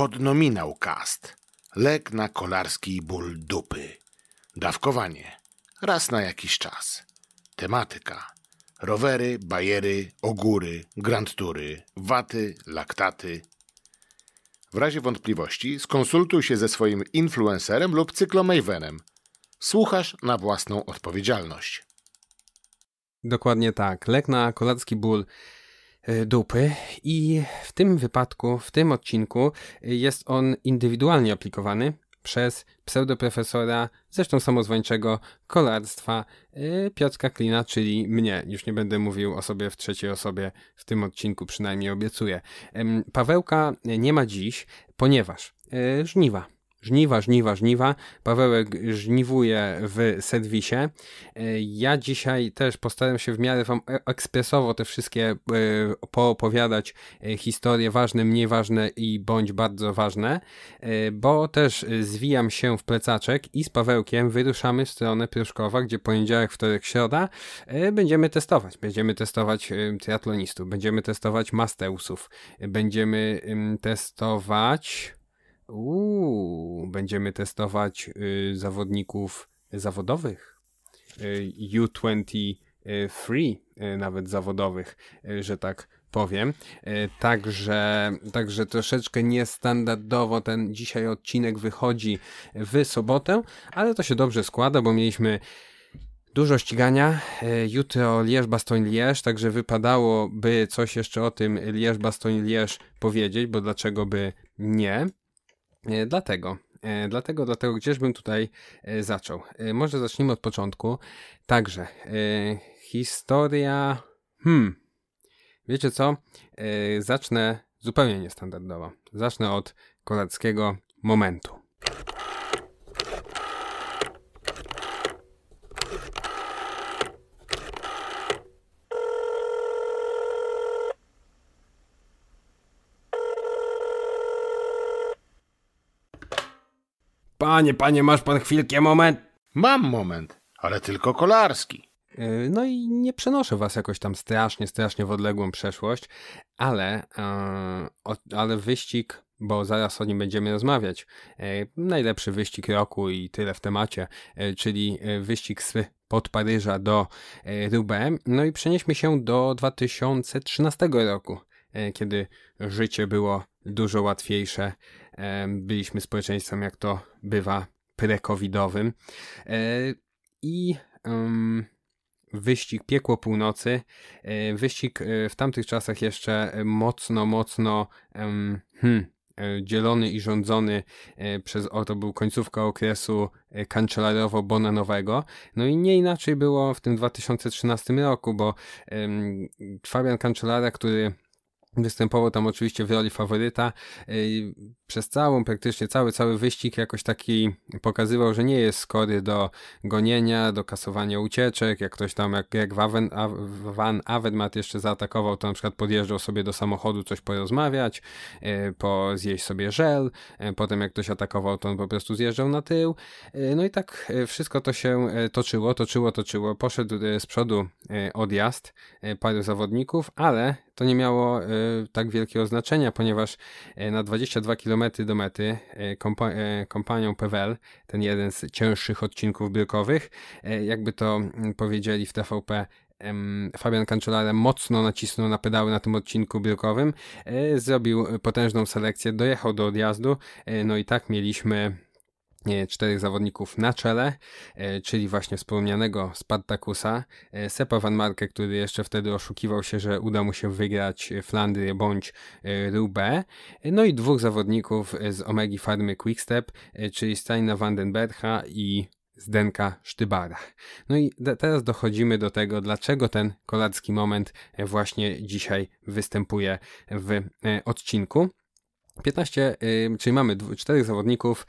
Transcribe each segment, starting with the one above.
Podnominał kast. Lek na kolarski ból dupy. Dawkowanie. Raz na jakiś czas. Tematyka. Rowery, bajery, ogóry, tury, waty, laktaty. W razie wątpliwości skonsultuj się ze swoim influencerem lub cyklomejwenem. Słuchasz na własną odpowiedzialność. Dokładnie tak. Lek na kolacki ból Y, dupy i w tym wypadku, w tym odcinku y, jest on indywidualnie aplikowany przez pseudoprofesora, zresztą samozwańczego, kolarstwa y, Piotrka Klina, czyli mnie. Już nie będę mówił o sobie w trzeciej osobie, w tym odcinku przynajmniej obiecuję. Pawełka nie ma dziś, ponieważ żniwa. Żniwa, żniwa, żniwa. Pawełek żniwuje w serwisie. E, ja dzisiaj też postaram się w miarę Wam e, ekspresowo te wszystkie e, poopowiadać historie ważne, mniej ważne i bądź bardzo ważne, bo też zwijam się w plecaczek i z Pawełkiem wyruszamy w stronę Pruszkowa, gdzie poniedziałek, wtorek, środa będziemy testować. Będziemy testować triatlonistów, będziemy testować masteusów, będziemy testować Uuu, będziemy testować y, zawodników zawodowych. Y, U23 y, y, nawet zawodowych, y, że tak powiem. Y, także, także troszeczkę niestandardowo ten dzisiaj odcinek wychodzi w sobotę, ale to się dobrze składa, bo mieliśmy Dużo ścigania. Jutro Lierz-Bastoń-Lierz, także wypadałoby coś jeszcze o tym Lierz-Bastoń-Lierz powiedzieć, bo dlaczego by nie. E, dlatego, e, dlatego, dlatego gdzieżbym tutaj e, zaczął? Może zacznijmy od początku. Także, historia. Hmm. Wiecie co? Zacznę zupełnie niestandardowo. Zacznę od kozackiego momentu. Panie, panie, masz pan chwilkę moment? Mam moment, ale tylko kolarski. E, no i nie przenoszę was jakoś tam strasznie, strasznie w odległą przeszłość, ale, e, ale wyścig, bo zaraz o nim będziemy rozmawiać, e, najlepszy wyścig roku i tyle w temacie, czyli wyścig z pod Paryża do Roubaix, no i przenieśmy się do 2013 roku, kiedy życie było dużo łatwiejsze byliśmy społeczeństwem, jak to bywa, pre-covidowym. E, I wyścig Piekło Północy, e, wyścig e, w tamtych czasach jeszcze mocno, mocno hmm, dzielony i rządzony przez, oto był końcówka okresu kancelarowo-bonanowego. No i nie inaczej było w tym 2013 roku, bo Fabian Kancelara, który Występował tam oczywiście w roli faworyta. E, przez całą, praktycznie cały, cały wyścig jakoś taki pokazywał, że nie jest skory do gonienia, do kasowania ucieczek. Jak ktoś tam, jak, jak Waven, Van Avermaet jeszcze zaatakował, to na przykład podjeżdżał sobie do samochodu coś porozmawiać, e, po zjeść sobie żel. E, potem jak ktoś atakował, to on po prostu zjeżdżał na tył. No i tak wszystko to się toczyło, toczyło, toczyło. Poszedł z przodu odjazd paru zawodników, ale to nie miało e, tak wielkiego znaczenia, ponieważ e, na 22 km do mety e, kompa kompanią PWL, ten jeden z cięższych odcinków biurkowych, jakby to mm, powiedzieli w TVP, Fabian Cancellara mocno nacisnął na pedały na tym odcinku biurkowym, zrobił potężną selekcję, dojechał do odjazdu, no i tak mieliśmy E, czterech zawodników na czele, e, czyli właśnie wspomnianego Spartakusa, e, Sepa Van Marke, który jeszcze wtedy oszukiwał się, że uda mu się wygrać Flandrię bądź Roubaix, no i dwóch zawodników z Omegi Farmy Quickstep, czyli Steina Vandenberga i Zdenka Sztybara. No i teraz dochodzimy do tego, dlaczego ten kolacki moment właśnie dzisiaj występuje w odcinku. 15, czyli mamy czterech zawodników,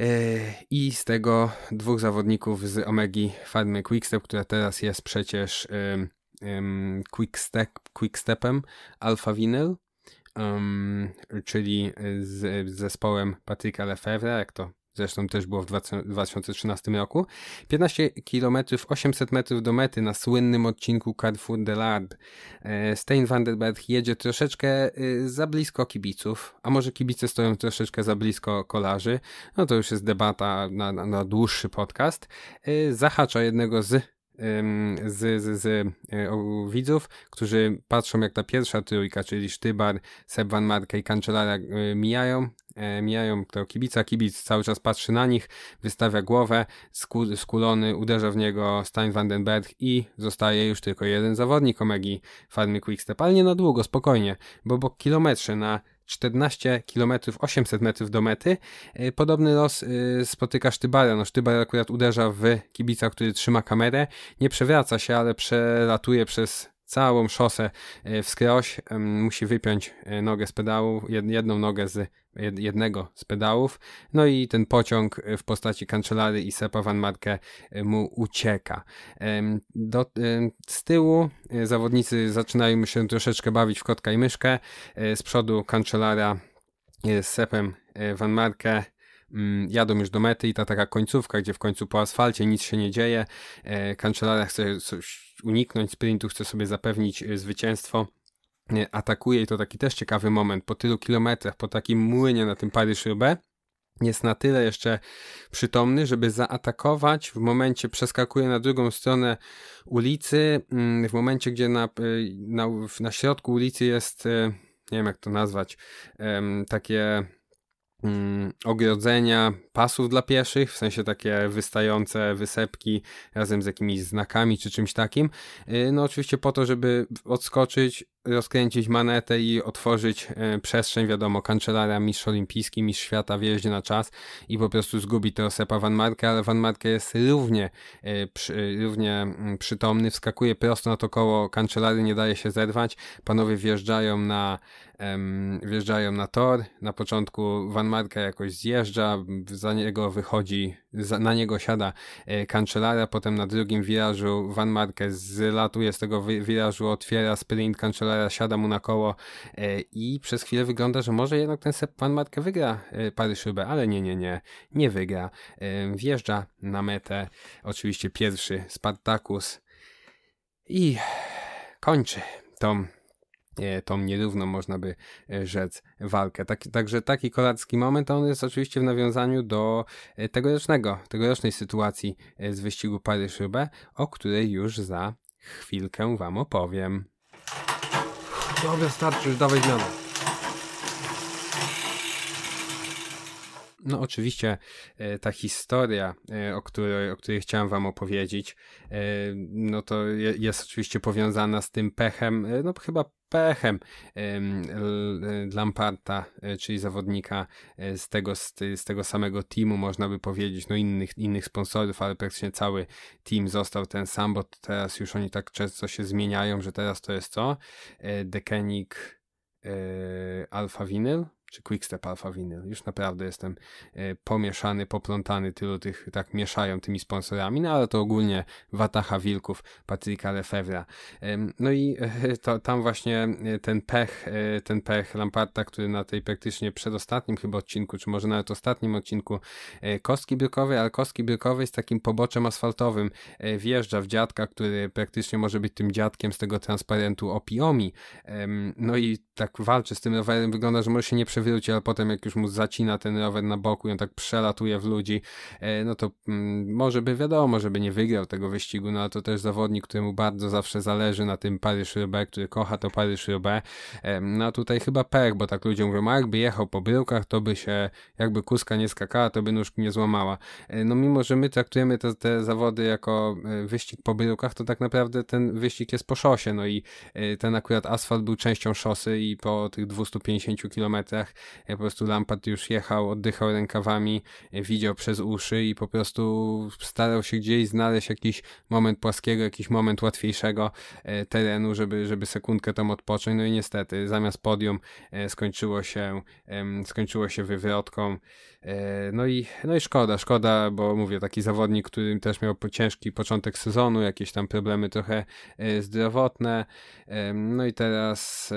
E, I z tego dwóch zawodników z Omegi Farmy Quickstep, która teraz jest przecież um, Quickstep, Quickstepem Alpha Vinyl, um, czyli z, z zespołem Patryka Lefevre, jak to zresztą też było w 2013 roku, 15 km 800 metrów do mety na słynnym odcinku Carrefour de e, van Stein Berg jedzie troszeczkę e, za blisko kibiców, a może kibice stoją troszeczkę za blisko kolarzy, no to już jest debata na, na, na dłuższy podcast. E, zahacza jednego z z, z, z widzów, którzy patrzą jak ta pierwsza trójka, czyli Sztybar, Seb Van Marke i Kancelaria mijają, E, mijają tego kibica, kibic cały czas patrzy na nich, wystawia głowę, skulony, uderza w niego Stein Vandenberg i zostaje już tylko jeden zawodnik Omegi Farmy Quickstep, ale nie na długo, spokojnie, bo po kilometrze na 14 km 800 metrów do mety. E, podobny los e, spotyka Sztybara. No, Sztybar akurat uderza w kibica, który trzyma kamerę. Nie przewraca się, ale przelatuje przez całą szosę e, wskroś, musi wypiąć e, nogę z pedału, jedną nogę z jednego z pedałów, no i ten pociąg e, w postaci kancelary i Sepa Van Marke mu ucieka. Do, z tyłu zawodnicy zaczynają się troszeczkę bawić w kotka i myszkę, z przodu kancelara z Sepem Van Marke Mm, jadą już do mety i ta taka końcówka, gdzie w końcu po asfalcie nic się nie dzieje, e, Kancelaria chce coś uniknąć sprintu, chce sobie zapewnić e, zwycięstwo e, atakuje i to taki też ciekawy moment po tylu kilometrach, po takim młynie na tym Paryż-Roubaix jest na tyle jeszcze przytomny, żeby zaatakować w momencie, przeskakuje na drugą stronę ulicy, mm, w momencie, gdzie na, na, na środku ulicy jest, nie wiem jak to nazwać, takie mm, ogrodzenia pasów dla pieszych, w sensie takie wystające wysepki razem z jakimiś znakami czy czymś takim. Y, no oczywiście po to, żeby odskoczyć rozkręcić manetę i otworzyć e, przestrzeń, wiadomo, kancelaria, mistrz olimpijski, mistrz świata wjeździe na czas i po prostu zgubi to Sepa Van Marka, ale Van Marka jest równie, e, przy, e, równie mm, przytomny, wskakuje prosto na to koło kancelary nie daje się zerwać, panowie wjeżdżają na wjeżdżają na tor, na początku Van Marka jakoś zjeżdża, za niego wychodzi na niego siada kancelara, e, potem na drugim wirażu Van Marquez zlatuje z tego wirażu, otwiera sprint, kancelara, siada mu na koło e, i przez chwilę wygląda, że może jednak ten Sepp Van Marke wygra e, paryż ale nie, nie, nie, nie wygra. Wjeżdża na metę oczywiście pierwszy Spartacus i kończy tą E, tą nierówną, można by e, rzec, walkę. Tak, także taki kolacki moment, on jest oczywiście w nawiązaniu do e, tegorocznego, tegorocznej sytuacji z wyścigu pary szybę, o której już za chwilkę Wam opowiem. Dobra, starczy, już dawaj zmianę. No, oczywiście ta historia, o której, o której chciałem Wam opowiedzieć, no to jest oczywiście powiązana z tym pechem, no chyba pechem e, Lamparta, e, czyli zawodnika e, z tego, z, tego samego teamu, można by powiedzieć, no innych, innych sponsorów, ale praktycznie cały team został ten sam, bo teraz już oni tak często się zmieniają, że teraz to jest co? Dekenik Alfa Vinyl? czy Quickstep Alpha Vinyl. Już naprawdę jestem e, pomieszany, poplątany, tylu tych tak mieszają tymi sponsorami, no ale to ogólnie Wataha Wilków, Patryka Lefevra. No i e, to, tam właśnie e, ten pech, ten pech Lamparta, który na tej praktycznie przedostatnim chyba odcinku, czy może nawet ostatnim odcinku kostki brykowej, ale kostki brykowej z takim poboczem asfaltowym wjeżdża w dziadka, który praktycznie może być tym dziadkiem z tego transparentu opiomi. No i tak walczy z tym rowerem, wygląda, że może się nie przewidzieć wróci, ale potem jak już mu zacina ten rower na boku i on tak przelatuje w ludzi, e, no to mm, może by wiadomo, żeby nie wygrał tego wyścigu, no ale to też zawodnik, któremu bardzo zawsze zależy na tym Paryż-Roubaix, który kocha to Paryż-Roubaix. E, no a tutaj chyba pech, bo tak ludzie mówią, a jakby jechał po bryłkach, to by się, jakby kuska nie skakała, to by nóżki nie złamała. E, no mimo, że my traktujemy te, te zawody jako wyścig po bryłkach, to tak naprawdę ten wyścig jest po szosie, no i ten akurat asfalt był częścią szosy i po tych 250 km E, po prostu Lampard już jechał, oddychał rękawami, e, widział przez uszy i po prostu starał się gdzieś znaleźć jakiś moment płaskiego, jakiś moment łatwiejszego e, terenu, żeby, żeby sekundkę tam odpocząć. No i niestety zamiast podium skończyło się, skończyło się wywrotką. No i, no i szkoda, szkoda, bo mówię, taki zawodnik, który też miał ciężki początek sezonu, jakieś tam problemy trochę zdrowotne. No i teraz.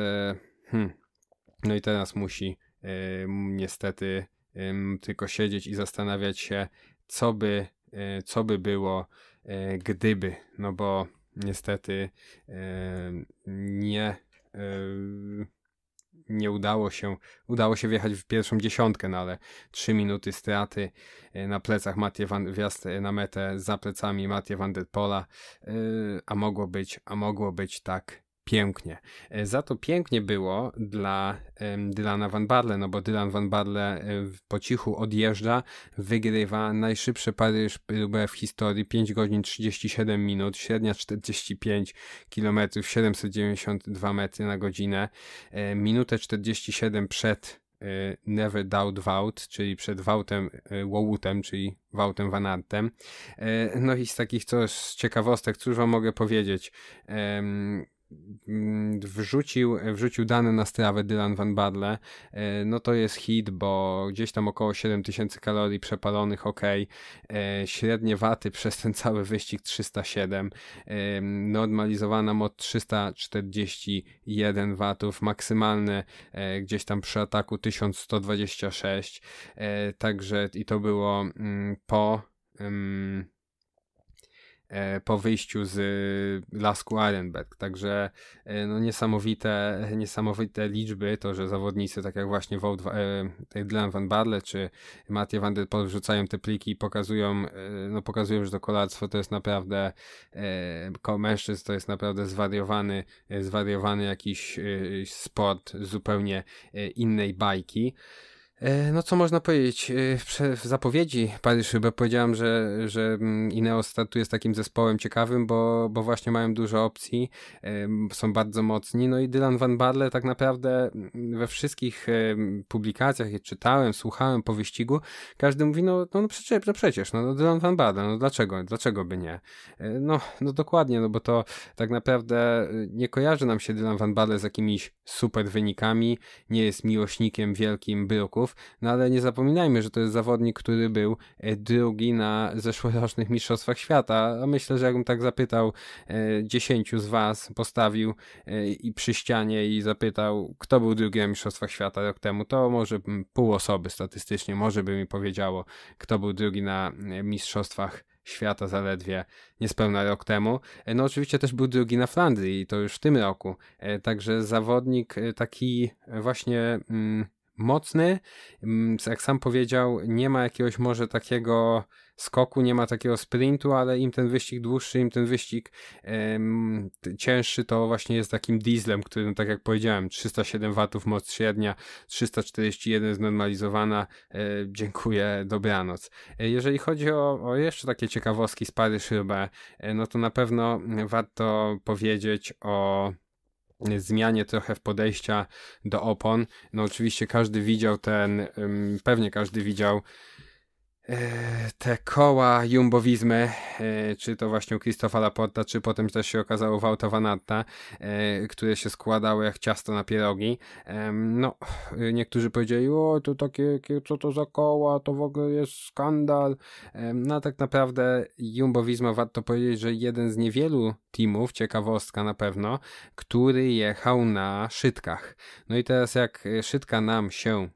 Hmm, no i teraz musi y, niestety tylko siedzieć i zastanawiać się, co by, y, co by było, y, gdyby, no bo niestety nie nie udało się, udało się wjechać w pierwszą dziesiątkę, no ale 3 minuty straty na plecach Matie Van, wjazd na metę za plecami Matie Van Der Pola, a mogło być, a mogło być tak pięknie. E, za to pięknie było dla Dylana Van Barle, no bo Dylan Van Barle e, po cichu odjeżdża, wygrywa najszybsze paryż Roubaix w historii, 5 godzin 37 minut, średnia 45 km, 792 metry na godzinę, e, minutę 47 przed Never Doubt Vault czyli przed Vaultem Łołutem, czyli Vaultem Van Artem. No i z takich coś ciekawostek, cóż wam mogę powiedzieć? Mm, wrzucił, e, wrzucił dane na strawę Dylan Van Badle, e, no to jest hit, bo gdzieś tam około 7000 kalorii przepalonych, ok, e, średnie waty przez ten cały wyścig 307, normalizowana moc 341 watów, maksymalne gdzieś tam przy ataku 1126, także i to było mm, po... Mm, E, po wyjściu z y, lasku Arenberg. Także e, no, niesamowite, niesamowite liczby, to że zawodnicy, tak jak właśnie Wout, Dylan e, Van Barle czy Mattie Van Der Poel wrzucają te pliki i pokazują, no, pokazują, że to kolarstwo to jest naprawdę mężczyzn to jest naprawdę zwariowany, zwariowany jakiś sport zupełnie innej bajki. E, no co można powiedzieć? E, w zapowiedzi Paryż chyba powiedziałem, że, że mm, Ineos tu jest takim zespołem ciekawym, bo, bo właśnie mają dużo opcji, e, są bardzo mocni. No i Dylan Van Barle tak naprawdę mm, we wszystkich publikacjach, je czytałem, słuchałem po wyścigu, każdy mówi, no, no, no przecież, no przecież, no, no Dylan Van Barle, no dlaczego, dlaczego by nie? No, no dokładnie, no bo to tak naprawdę nie kojarzy nam się Dylan Van Barle z jakimiś super wynikami, nie jest miłośnikiem wielkim byłków, no ale nie zapominajmy, że to jest zawodnik, który był e, drugi na zeszłorocznych Mistrzostwach Świata. A myślę, że jakbym tak zapytał e, dziesięciu z Was, postawił e, i przy ścianie i zapytał, kto był drugi na Mistrzostwach Świata rok temu, to może pół osoby statystycznie może by mi powiedziało, kto był drugi na Mistrzostwach świata zaledwie niespełna rok temu. No oczywiście też był drugi na Flandrii i to już w tym roku. Także zawodnik taki właśnie mm, mocny. Mm, jak sam powiedział, nie ma jakiegoś może takiego skoku, nie ma takiego sprintu, ale im ten wyścig dłuższy, im ten wyścig um, cięższy, to właśnie jest takim dieslem, który, no tak jak powiedziałem, 307 W moc średnia, 341 znormalizowana. E, dziękuję, dobranoc. E, jeżeli chodzi o, o, jeszcze takie ciekawostki z pary szybę, e, no to na pewno warto powiedzieć o zmianie trochę w podejścia do opon. No oczywiście każdy widział ten, pewnie każdy widział E, te koła jumbowizmy, e, czy to właśnie u Christofa Laporta, czy potem też się okazało Wauta Vanatta, e, które się składały jak ciasto na pierogi. No, niektórzy powiedzieli, o to takie, co to za koła, to w ogóle jest skandal. No, a tak naprawdę jumbowizma warto powiedzieć, że jeden z niewielu teamów, ciekawostka na pewno, który jechał na szydkach. No i teraz jak szydka nam się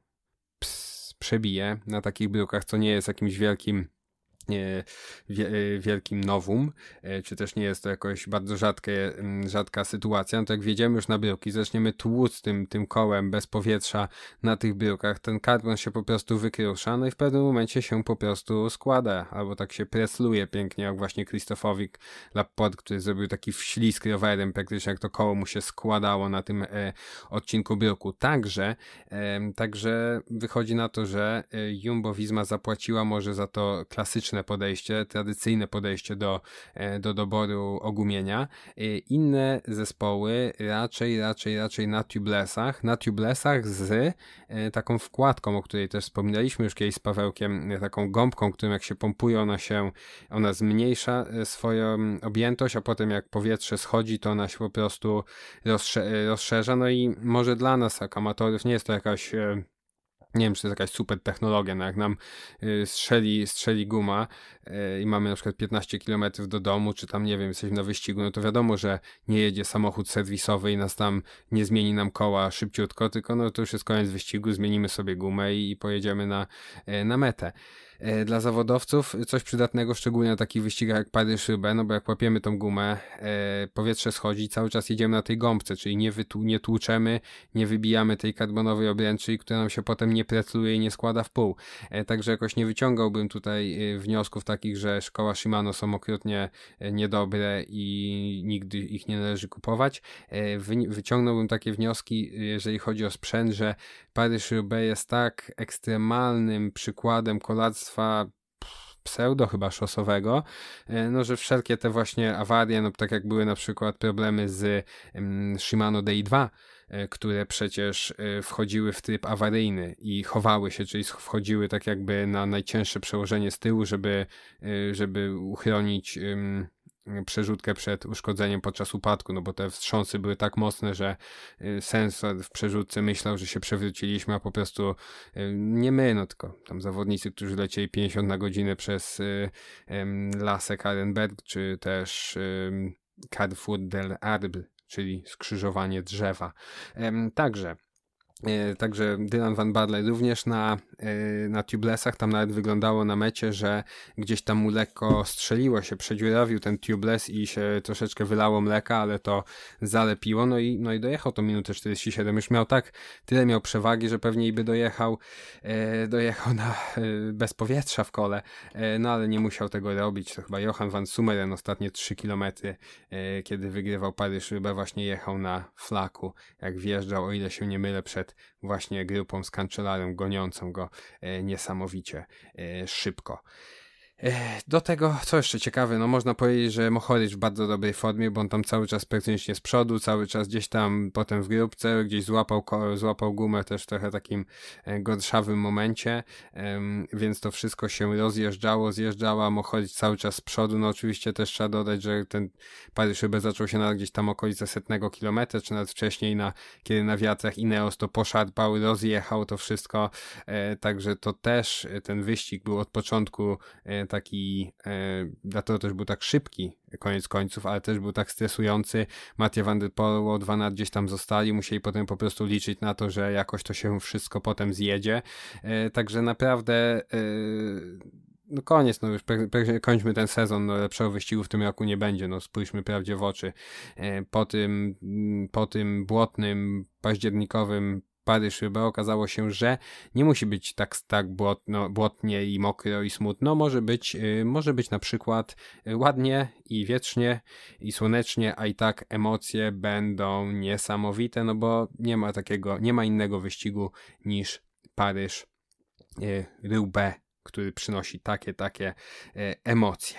przebije na takich bryłkach, co nie jest jakimś wielkim wielkim nowum, e, czy też nie jest to jakoś bardzo rzadkie, rzadka sytuacja, no to jak wjedziemy już na bryłki, zaczniemy tłuc tym, tym kołem bez powietrza na tych bryłkach, ten karbon się po prostu wykrusza, no i w pewnym momencie się po prostu składa, albo tak się presluje pięknie, jak właśnie Krzysztofowi Laporte, który zrobił taki wślizg rowerem praktycznie, jak to koło mu się składało na tym e, odcinku bryłku. Także, e, także wychodzi na to, że e, Jumbo Visma zapłaciła może za to klasyczne klasyczne podejście, tradycyjne podejście do, e, do doboru ogumienia. E, inne zespoły raczej, raczej, raczej na tubelessach, na tubelessach z e, taką wkładką, o której też wspominaliśmy już kiedyś z Pawełkiem, taką gąbką, którą jak się pompuje, ona się, ona zmniejsza swoją objętość, a potem jak powietrze schodzi, to ona się po prostu rozszerza, no i może dla nas, jak amatorów, nie jest to jakaś nie wiem, czy to jest jakaś super technologia, no jak nam y, strzeli, strzeli guma y, i mamy na przykład 15 km do domu, czy tam, nie wiem, jesteśmy na wyścigu, no to wiadomo, że nie jedzie samochód serwisowy i nas tam nie zmieni nam koła szybciutko, tylko no to już jest koniec wyścigu, zmienimy sobie gumę i, pojedziemy na, y, na metę. E, dla zawodowców coś przydatnego, szczególnie na takich wyścigach jak pady szybę, no bo jak łapiemy tą gumę, e, powietrze schodzi, cały czas jedziemy na tej gąbce, czyli nie, nie tłuczemy, nie wybijamy tej karbonowej obręczy, która nam się potem nie pretluje i nie składa w pół. E, także jakoś nie wyciągałbym tutaj wniosków takich, że szkoła Shimano są okrutnie niedobre i nigdy ich nie należy kupować. Wy- wyciągnąłbym takie wnioski, jeżeli chodzi o sprzęt, że paryż B jest tak ekstremalnym przykładem kolarstwa pseudo chyba szosowego, e, no że wszelkie te właśnie awarie, no tak jak były na przykład problemy z mm, Shimano Dei 2 które przecież e, wchodziły w tryb awaryjny i chowały się, czyli wchodziły tak jakby na najcięższe przełożenie z tyłu, żeby, e, żeby uchronić przerzutkę przed uszkodzeniem podczas upadku, no bo te wstrząsy były tak mocne, że y, sensor w przerzutce myślał, że się przewróciliśmy, a po prostu y, nie my, no tylko tam zawodnicy, którzy lecieli 50 na godzinę przez y, Lasek Arenberg, czy też Carrefour del Arbl, czyli skrzyżowanie drzewa. Także Także Dylan Van Barley również na Y, na tubelessach, tam nawet wyglądało na mecie, że gdzieś tam mu lekko strzeliło się, przedziurawił ten tubeless i się troszeczkę wylało mleka, ale to zalepiło, no i, no i dojechał to minutę 47, już miał tak, tyle miał przewagi, że pewnie i by dojechał, y, dojechał na, y, bez powietrza w kole, no ale nie musiał tego robić, to chyba Johan van Sumeren ostatnie 3 km, kiedy wygrywał Paryż, chyba właśnie jechał na flaku, jak wjeżdżał, o ile się nie mylę, przed właśnie grupą z kancelarem goniącą go E, niesamowicie e, szybko. Do tego, co jeszcze ciekawe, no można powiedzieć, że Mohoric w bardzo dobrej formie, bo on tam cały czas praktycznie z przodu, cały czas gdzieś tam potem w grupce, gdzieś złapał, złapał gumę też w trochę takim e, gorszawym momencie, więc to wszystko się rozjeżdżało, zjeżdżała, Mohoric cały czas z przodu, no oczywiście też trzeba dodać, że ten Paryż chyba zaczął się na gdzieś tam okolice setnego kilometra, czy nawet wcześniej, na, kiedy na wiatrach Ineos to poszarpał, rozjechał to wszystko, e, także to też e, ten wyścig był od początku taki, e, dlatego też był tak szybki koniec końców, ale też był tak stresujący. Mattia van der Poel, Odwanat gdzieś tam zostali, musieli potem po prostu liczyć na to, że jakoś to się wszystko potem zjedzie. E, także naprawdę... E, no koniec, no już kończmy ten sezon, no lepszego wyścigu w tym roku nie będzie, no spójrzmy prawdzie w oczy. Po tym, po tym błotnym, październikowym pary szyba okazało się, że nie musi być tak, tak błotno, błotnie i mokro i smutno. Może być, y, może być na przykład y, ładnie i wiecznie i słonecznie, a i tak emocje będą niesamowite, no bo nie ma takiego, nie ma innego wyścigu niż Paryż y, Roubaix, który przynosi takie, takie emocje.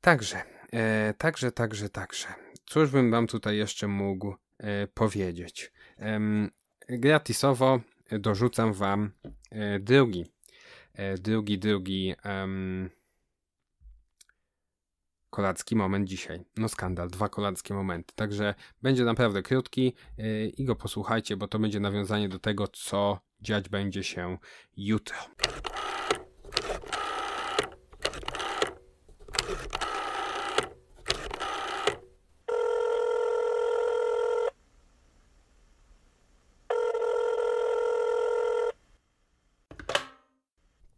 Także, także, także, także. Cóż bym wam tutaj jeszcze mógł powiedzieć? gratisowo dorzucam Wam e, e, drugi, drugi, drugi um, kolacki moment dzisiaj. No skandal, dwa kolackie momenty. Także będzie naprawdę krótki e, i go posłuchajcie, bo to będzie nawiązanie do tego, co dziać będzie się jutro.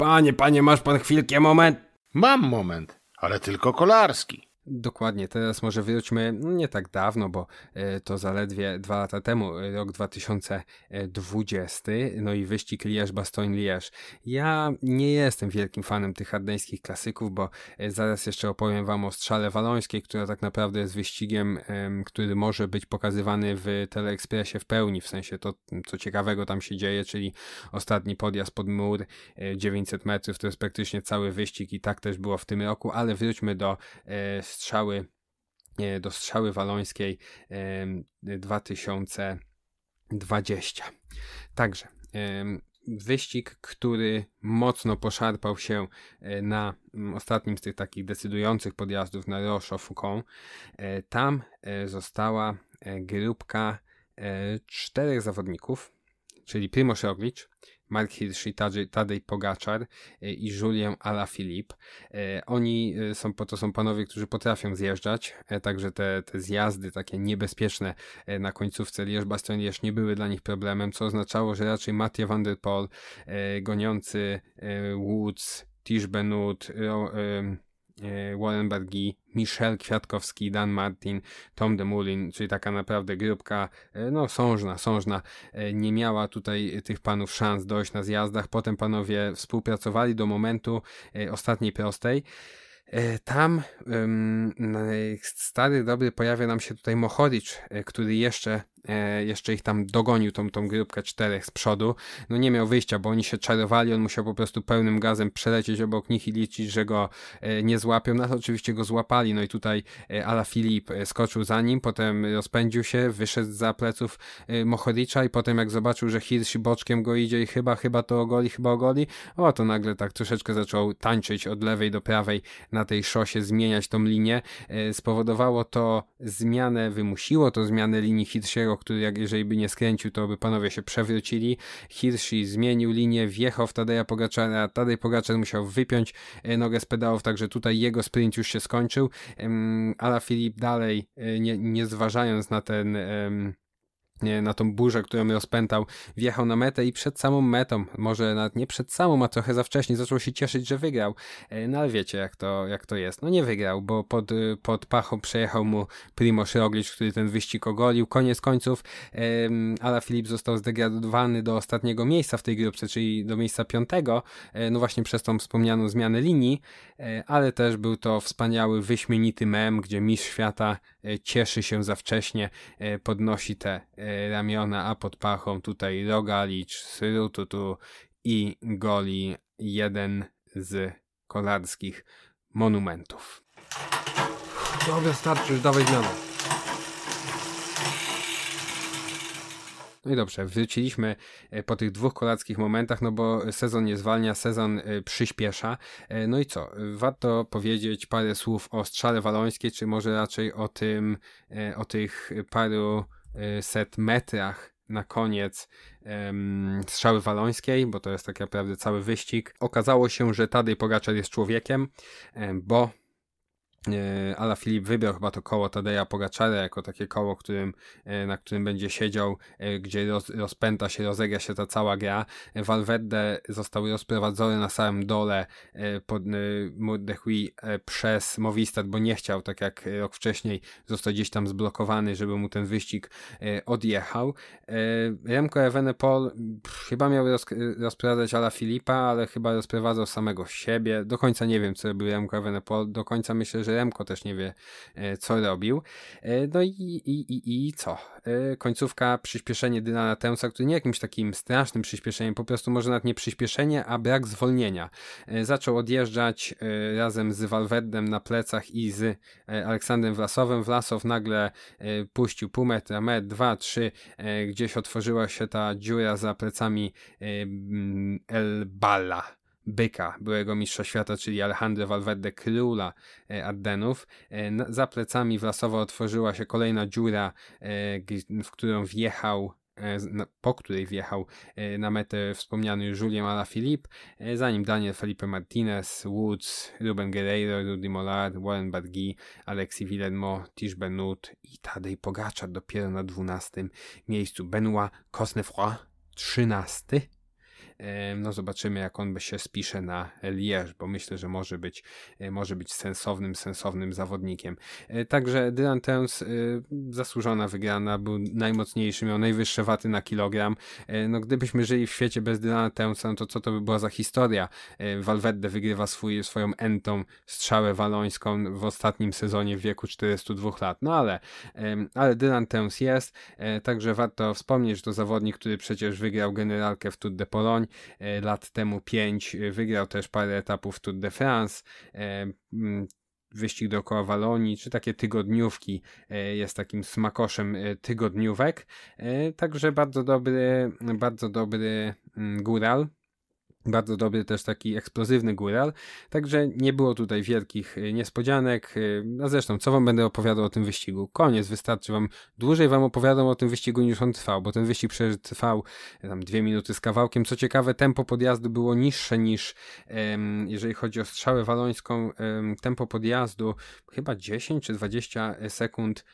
Panie, panie, masz pan chwilkę moment? Mam moment, ale tylko kolarski. Dokładnie, teraz może wróćmy no, nie tak dawno, bo e, to zaledwie dwa lata temu, e, rok 2020, e, no i wyścig liasz bastogne liasz Ja nie jestem wielkim fanem tych hardeńskich klasyków, bo zaraz jeszcze opowiem wam o strzale walońskiej, która tak naprawdę jest wyścigiem, który może być pokazywany w Teleekspresie w pełni, w sensie to, co ciekawego tam się dzieje, czyli ostatni podjazd pod mur, 900 metrów, to jest praktycznie cały wyścig i tak też było w tym roku, ale wróćmy do strzały, e, do strzały walońskiej 2020. Także wyścig, który mocno poszarpał się e, na ostatnim z tych takich decydujących podjazdów na Rochefoucauld. E, tam została grupka czterech zawodników, czyli Primoz Roglic, Mark Hirsch i Tadej, Pogaczar e, i Julien Alaphilippe. E, oni e, są, to są panowie, którzy potrafią zjeżdżać, także te, te zjazdy takie niebezpieczne na końcówce Lierz Bastion nie były dla nich problemem, co oznaczało, że raczej Mathieu van der Poel, goniący Woods, Tish Benut, E, Warren Michel Kwiatkowski, Dan Martin, Tom DeMulin, czyli taka naprawdę grupka, e, no sążna, sążna, e, nie miała tutaj tych panów szans dojść na zjazdach. Potem panowie współpracowali do momentu ostatniej prostej. Tam stary dobry pojawia nam się tutaj Mohoricz, który jeszcze e, jeszcze ich tam dogonił, tą, tą grupkę czterech z przodu, no nie miał wyjścia, bo oni się czarowali, on musiał po prostu pełnym gazem przelecieć obok nich i liczyć, że go e, nie złapią, no to oczywiście go złapali, no i tutaj e, Ala Filip e, skoczył za nim, potem rozpędził się, wyszedł za pleców e, Mochoricza i potem jak zobaczył, że Hirsch boczkiem go idzie i chyba, chyba to ogoli, chyba ogoli, o to nagle tak troszeczkę zaczął tańczyć od lewej do prawej na tej szosie, zmieniać tą linię, e, spowodowało to zmianę, wymusiło to zmianę linii Hirschiego który jak jeżeli by nie skręcił, to by panowie się przewrócili. Hirschi zmienił linię, wjechał w Tadeja Pogaczara, Tadej Pogaczar musiał wypiąć e, nogę z pedałów, także tutaj jego sprint już się skończył. Ala Filip dalej, e, nie, nie zważając na ten na tą burzę, którą rozpętał, wjechał na metę i przed samą metą, może nawet nie przed samą, a trochę za wcześnie, zaczął się cieszyć, że wygrał. E, no ale wiecie, jak to, jak to jest. No nie wygrał, bo pod, y, pod pachą przejechał mu Primoz Roglic, który ten wyścig ogolił. Koniec końców Ala Filip został zdegradowany do ostatniego miejsca w tej grupce, czyli do miejsca piątego, e, no właśnie przez tą wspomnianą zmianę linii, e, ale też był to wspaniały, wyśmienity mem, gdzie mistrz świata E, cieszy się za wcześnie, e, podnosi te e, ramiona, a pod pachą tutaj Rogalicz, Syrututu i Goli, jeden z kolarskich monumentów. Dobra, starczy, już dawaj zmianę. No i dobrze, wróciliśmy e, po tych dwóch kolackich momentach, no bo sezon nie zwalnia, sezon e, przyspiesza. E, no i co? Warto powiedzieć parę słów o strzale walońskiej, czy może raczej o tym, o tych paru set metrach na koniec um, strzały walońskiej, bo to jest tak naprawdę cały wyścig. Okazało się, że Tadej Pogaczar jest człowiekiem, bo E, Ala Filip wybrał chyba to koło Tadeja Pogaczara jako takie koło, którym, e, na którym będzie siedział, e, gdzie roz, rozpęta się, rozegra się ta cała gra. Valverde został rozprowadzony na samym dole pod Murdehui przez Movistar, bo nie chciał, tak jak rok wcześniej, zostać gdzieś tam zblokowany, żeby mu ten wyścig odjechał. Remco Evenepoel chyba miał roz, rozprowadzać Ala Filipa, ale chyba rozprowadzał samego siebie. Do końca nie wiem, co robił Remco Evenepoel. Do końca myślę, że Remko też nie wie, e, co robił. E, no i, i, i, i co? E, końcówka, przyspieszenie Dylana Tensa, który nie jakimś takim strasznym przyspieszeniem, po prostu może nawet nie przyspieszenie, a brak zwolnienia. Zaczął odjeżdżać razem z Walwerdem na plecach i z Aleksandrem Wlasowem. Wlasow nagle puścił pół metra, metr, dwa, trzy, gdzieś otworzyła się ta dziura za plecami mm, El Bala. Byka, byłego mistrza świata, czyli Alejandro Valverde, króla e, Ardenów. E, za plecami wlasowo otworzyła się kolejna dziura, e, w którą wjechał po której wjechał na metę wspomniany Julien Alaphilippe, za nim Daniel Felipe Martinez, Woods, Ruben Guerreiro, Rudy Mollard, Warren Barguy, Alexis Villermo, Tish Benut i Tadej pogacza dopiero na 12 miejscu. Benoit Cosnefroy 13 no zobaczymy, jak on by się spisze na Lierz, bo myślę, że może być, e, może być sensownym, sensownym zawodnikiem. E, także Dylan Tens e, zasłużona wygrana, był najmocniejszy, miał najwyższe waty na kilogram. No gdybyśmy żyli w świecie bez Dylan Teunsa, no to co to by była za historia? Valverde wygrywa swój, swoją entą strzałę walońską w ostatnim sezonie w wieku 42 lat. No ale, ale Dylan Tens jest, także warto wspomnieć, że to zawodnik, który przecież wygrał generalkę w Tour de Pologne, E, lat temu 5 e, wygrał też parę etapów Tour de France, e, mm, wyścig dookoła Walonii, czy takie tygodniówki. Jest takim smakoszem tygodniówek. Także bardzo dobry, bardzo dobry mm, góral. Bardzo dobry też taki eksplozywny góral, także nie było tutaj wielkich e, niespodzianek. A e, no zresztą, co wam będę opowiadał o tym wyścigu? Koniec, wystarczy wam, dłużej wam opowiadam o tym wyścigu niż on trwał, bo ten wyścig trwał e, tam dwie minuty z kawałkiem. Co ciekawe, tempo podjazdu było niższe niż, jeżeli chodzi o strzałę walońską, tempo podjazdu chyba 10 czy 20 sekund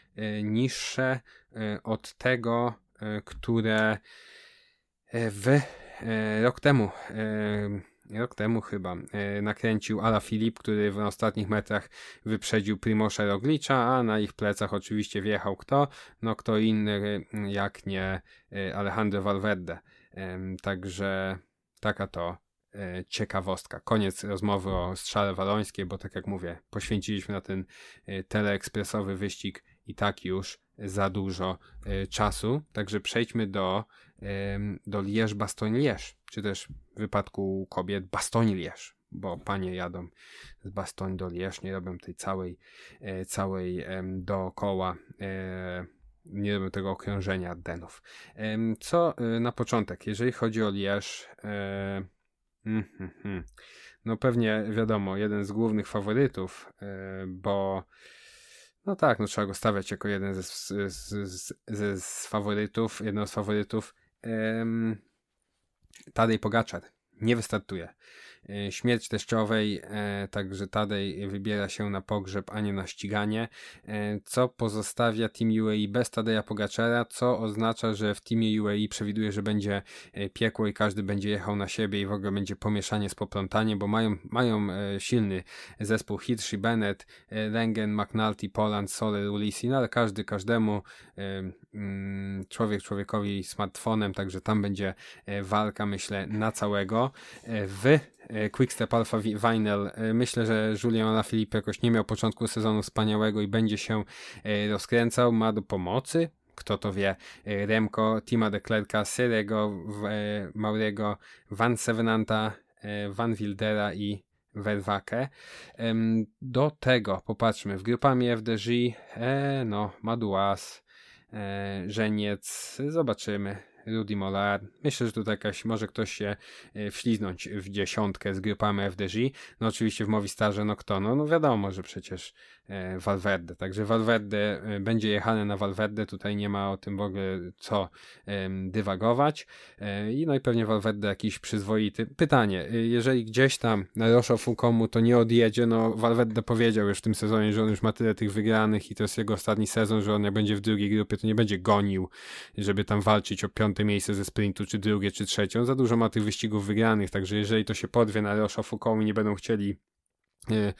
niższe od tego, które w E, rok temu, e, rok temu chyba, e, nakręcił Ala Filip, który w ostatnich metrach wyprzedził Primosza Roglicza, a na ich plecach oczywiście wjechał kto? No kto inny jak nie Alejandro Valverde. Także taka to ciekawostka. Koniec rozmowy o strzale walońskiej, bo tak jak mówię, poświęciliśmy na ten teleekspresowy wyścig i tak już za dużo e, czasu, także przejdźmy do, do Lierz Bastoń Lierz, czy też w wypadku kobiet Bastoń Lierz, bo panie jadą z Bastoń do Lierz, nie robią tej całej, e, całej dookoła e, nie robią tego okrążenia Denów. Co na początek, jeżeli chodzi o Lierz, mm, mm, mm. no pewnie wiadomo, jeden z głównych faworytów, bo no tak, no trzeba go stawiać jako jeden ze, z, z, z, z faworytów, jedną z faworytów. Tadej Pogaczar nie wystartuje. E, śmierć teściowej, e, także Tadej wybiera się na pogrzeb, a nie na ściganie, e, co pozostawia Team UAE bez Tadeja Pogaczera, co oznacza, że w Teamie UAE przewiduje, że będzie piekło i każdy będzie jechał na siebie i w ogóle będzie pomieszanie z poplątaniem, bo mają, mają silny zespół Hirsch Bennett, Rengen, McNulty, Poland, Soler, Ulissin, no ale każdy każdemu Mm, człowiek człowiekowi smartfonem, także tam będzie e, walka, myślę, na całego. E, w e, Quickstep Alpha Vinyl. Myślę, że Julian Alaphilippe jakoś nie miał początku sezonu wspaniałego i będzie się rozkręcał. Ma do pomocy kto to wie, Remko, Tima de Klerka, Syrego, Maurego, Van Sevenanta, Van Wildera i Werwake. Do tego popatrzmy, w grupami FDG, e, no, Maduas, E, żeniec, zobaczymy. Rudy Molar. Myślę, że tutaj jakaś, może ktoś się e, wśliznąć w dziesiątkę z grupami FDG. No oczywiście w Movistarze, no kto? No, no wiadomo, że przecież E, Valverde. Także Valverde e, będzie jechane na Valverde, tutaj nie ma o tym w ogóle co dywagować. E, I no i pewnie Valverde jakiś przyzwoity. Pytanie, jeżeli gdzieś tam na Roszo to nie odjedzie, no Valverde powiedział już w tym sezonie, że on już ma tyle tych wygranych i to jest jego ostatni sezon, że on jak będzie w drugiej grupie, to nie będzie gonił, żeby tam walczyć o piąte miejsce ze sprintu, czy drugie, czy trzecie. On za dużo ma tych wyścigów wygranych, także jeżeli to się podwie na Roszo i nie będą chcieli Y,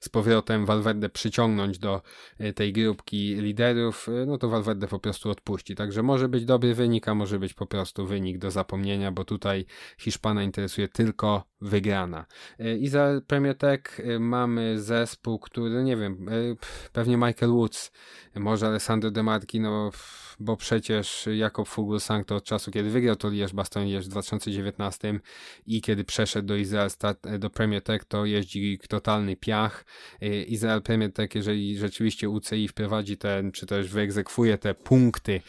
z powrotem Valverde przyciągnąć do y, tej grupki liderów, y, no to Valverde po prostu odpuści. Także może być dobry wynik, a może być po prostu wynik do zapomnienia, bo tutaj Hiszpana interesuje tylko wygrana. E, I za Premier Tech e, mamy zespół, który, no nie wiem, e, pewnie Michael Woods, może Alessandro Demarki, no bo przecież Jakob Fuglsang to od czasu, kiedy wygrał to Lierz Baston Lierz w 2019 i kiedy przeszedł do Izrael do Premier Tech, to jeździ totalny piach. Izrael Premier Tech, jeżeli rzeczywiście UCI wprowadzi ten, czy też wyegzekwuje te punkty,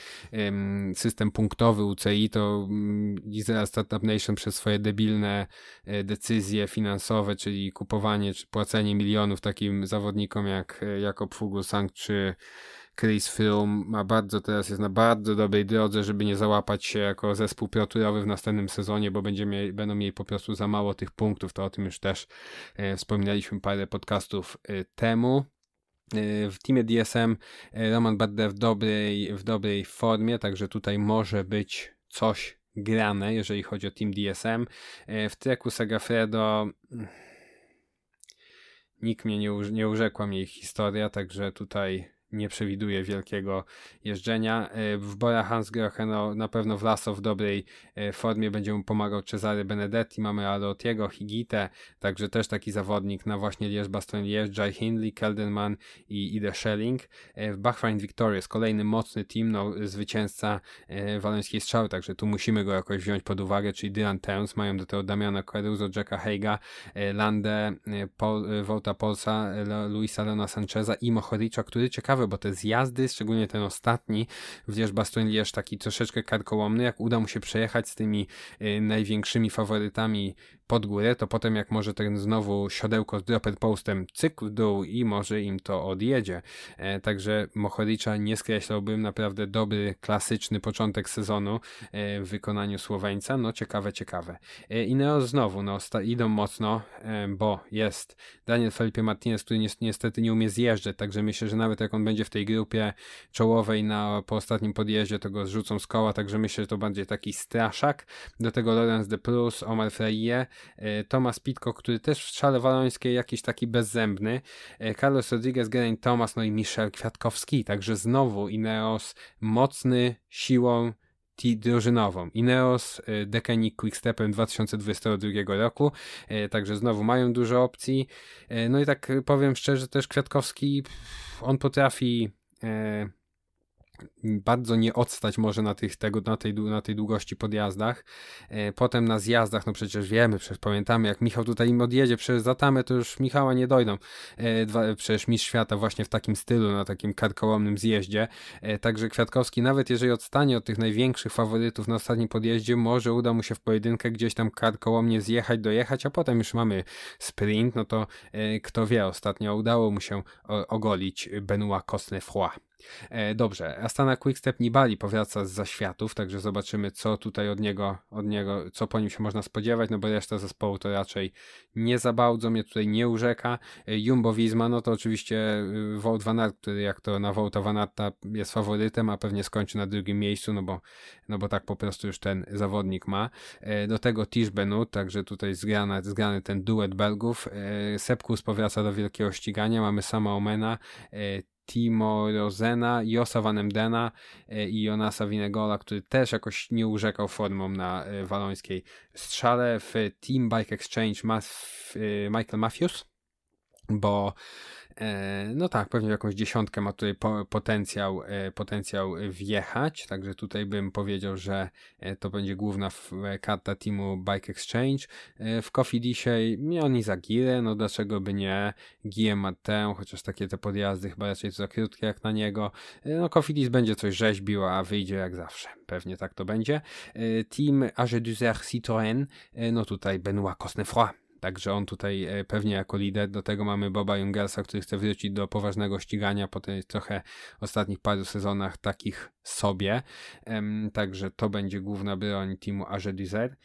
system punktowy UCI, to mm, Izrael Startup Nation przez swoje debilne decyzje finansowe, czyli kupowanie czy płacenie milionów takim zawodnikom jak Jakob Fuglsang czy Chris Froome ma bardzo teraz jest na bardzo dobrej drodze, żeby nie załapać się jako zespół piotrurowy w następnym sezonie, bo będzie mieli, będą mieli po prostu za mało tych punktów. To o tym już też e, wspominaliśmy parę podcastów e, temu. E, w teamie DSM e, Roman Bardet w dobrej, w dobrej formie, także tutaj może być coś grane, jeżeli chodzi o Team DSM. E, w treku Fredo mm, nikt mnie nie, nie urzekła mi ich historia, także tutaj nie przewiduje wielkiego jeżdżenia. E, w Bora Hansgrohe no, na pewno Wlaso w dobrej e, formie będzie mu pomagał Cezary Benedetti, mamy Arotiego, Higite, także też taki zawodnik na właśnie Lierz-Bastoń Lierz, Jai Hindley, Kelderman i Ide Schelling. E, w Bahrain Victorious kolejny mocny team, no, zwycięzca walońskiej strzały, także tu musimy go jakoś wziąć pod uwagę, czyli Dylan Towns, mają do tego Damiana Caruso, Jacka Heiga, Landę, Paul, Volta Polsa, Luisa Lona Sancheza i Mohoricza, który ciekawy bo te zjazdy, szczególnie ten ostatni, przecież jest taki troszeczkę karkołomny, jak uda mu się przejechać z tymi y, największymi faworytami pod górę, to potem jak może ten znowu siodełko z dropper postem cyk w dół i może im to odjedzie. E, także Mochoricza nie skreślałbym, naprawdę dobry, klasyczny początek sezonu e, w wykonaniu Słoweńca, no ciekawe, ciekawe. E, I Neo znowu, no idą mocno, e, bo jest Daniel Felipe Martinez, który ni niestety nie umie zjeżdżać, także myślę, że nawet jak on będzie w tej grupie czołowej na, po ostatnim podjeździe, to go zrzucą z koła, także myślę, że to bardziej taki straszak. Do tego Lorenz de Plus, Omar Freire, E, Tomasz Pitko, który też w szale walońskiej jakiś taki bezzębny, e, Carlos Rodriguez, Geraint Thomas, no i Michel Kwiatkowski, także znowu Ineos mocny siłą drużynową. Ineos e, Decanic Quickstepem 2022 roku, także znowu mają dużo opcji. No i tak powiem szczerze, też Kwiatkowski, on potrafi bardzo nie odstać może na, tych, tego, na, tej, na tej długości podjazdach. E, potem na zjazdach, no przecież wiemy, przecież pamiętamy, jak Michał tutaj im odjedzie przez Zatamę, to już Michała nie dojdą. E, przecież Mistrz Świata właśnie w takim stylu, na takim karkołomnym zjeździe. E, także Kwiatkowski, nawet jeżeli odstanie od tych największych faworytów na ostatnim podjeździe, może uda mu się w pojedynkę gdzieś tam karkołomnie zjechać, dojechać, a potem już mamy sprint, no to kto wie, ostatnio udało mu się ogolić Benoit Cosnefroy. Dobrze, Astana na Quickstep Nibali powraca z zaświatów, także zobaczymy, co tutaj od niego, od niego, co po nim się można spodziewać, no bo reszta zespołu to raczej nie za bardzo, mnie tutaj nie urzeka. Jumbo Visma, no to oczywiście y, Wout van Aert, który jak to na Wouta van Aerta jest faworytem, a pewnie skończy na drugim miejscu, no bo, no bo tak po prostu już ten zawodnik ma. E, do tego Tish Benut, także tutaj zgrany, zgrany ten duet Belgów. E, Sepkus powraca do wielkiego ścigania, mamy sama Omena, e, Timo Rozena, Josa Van Emdena e, i Jonasa Winegola, który też jakoś nie urzekał formą na e, walońskiej strzale. W Team Bike Exchange e, Michael Matthews, bo E, no tak, pewnie jakąś dziesiątkę ma tutaj potencjał, e, potencjał wjechać, także tutaj bym powiedział, że e, to będzie główna karta teamu Bike Exchange. W Coffee dzisiaj oni za Gire, no dlaczego by nie? Gire ma tę, chociaż takie te podjazdy chyba raczej to za krótkie jak na niego. No Kofidis będzie coś rzeźbił, a wyjdzie jak zawsze. Pewnie tak to będzie. Team Age d'User Citroën, no tutaj Benoit Cosnefroid Także on tutaj e, pewnie jako lider. Do tego mamy Boba Jungelsa, który chce wrócić do poważnego ścigania po tych trochę ostatnich paru sezonach takich sobie. Także to będzie główna broń teamu Arze Dizer.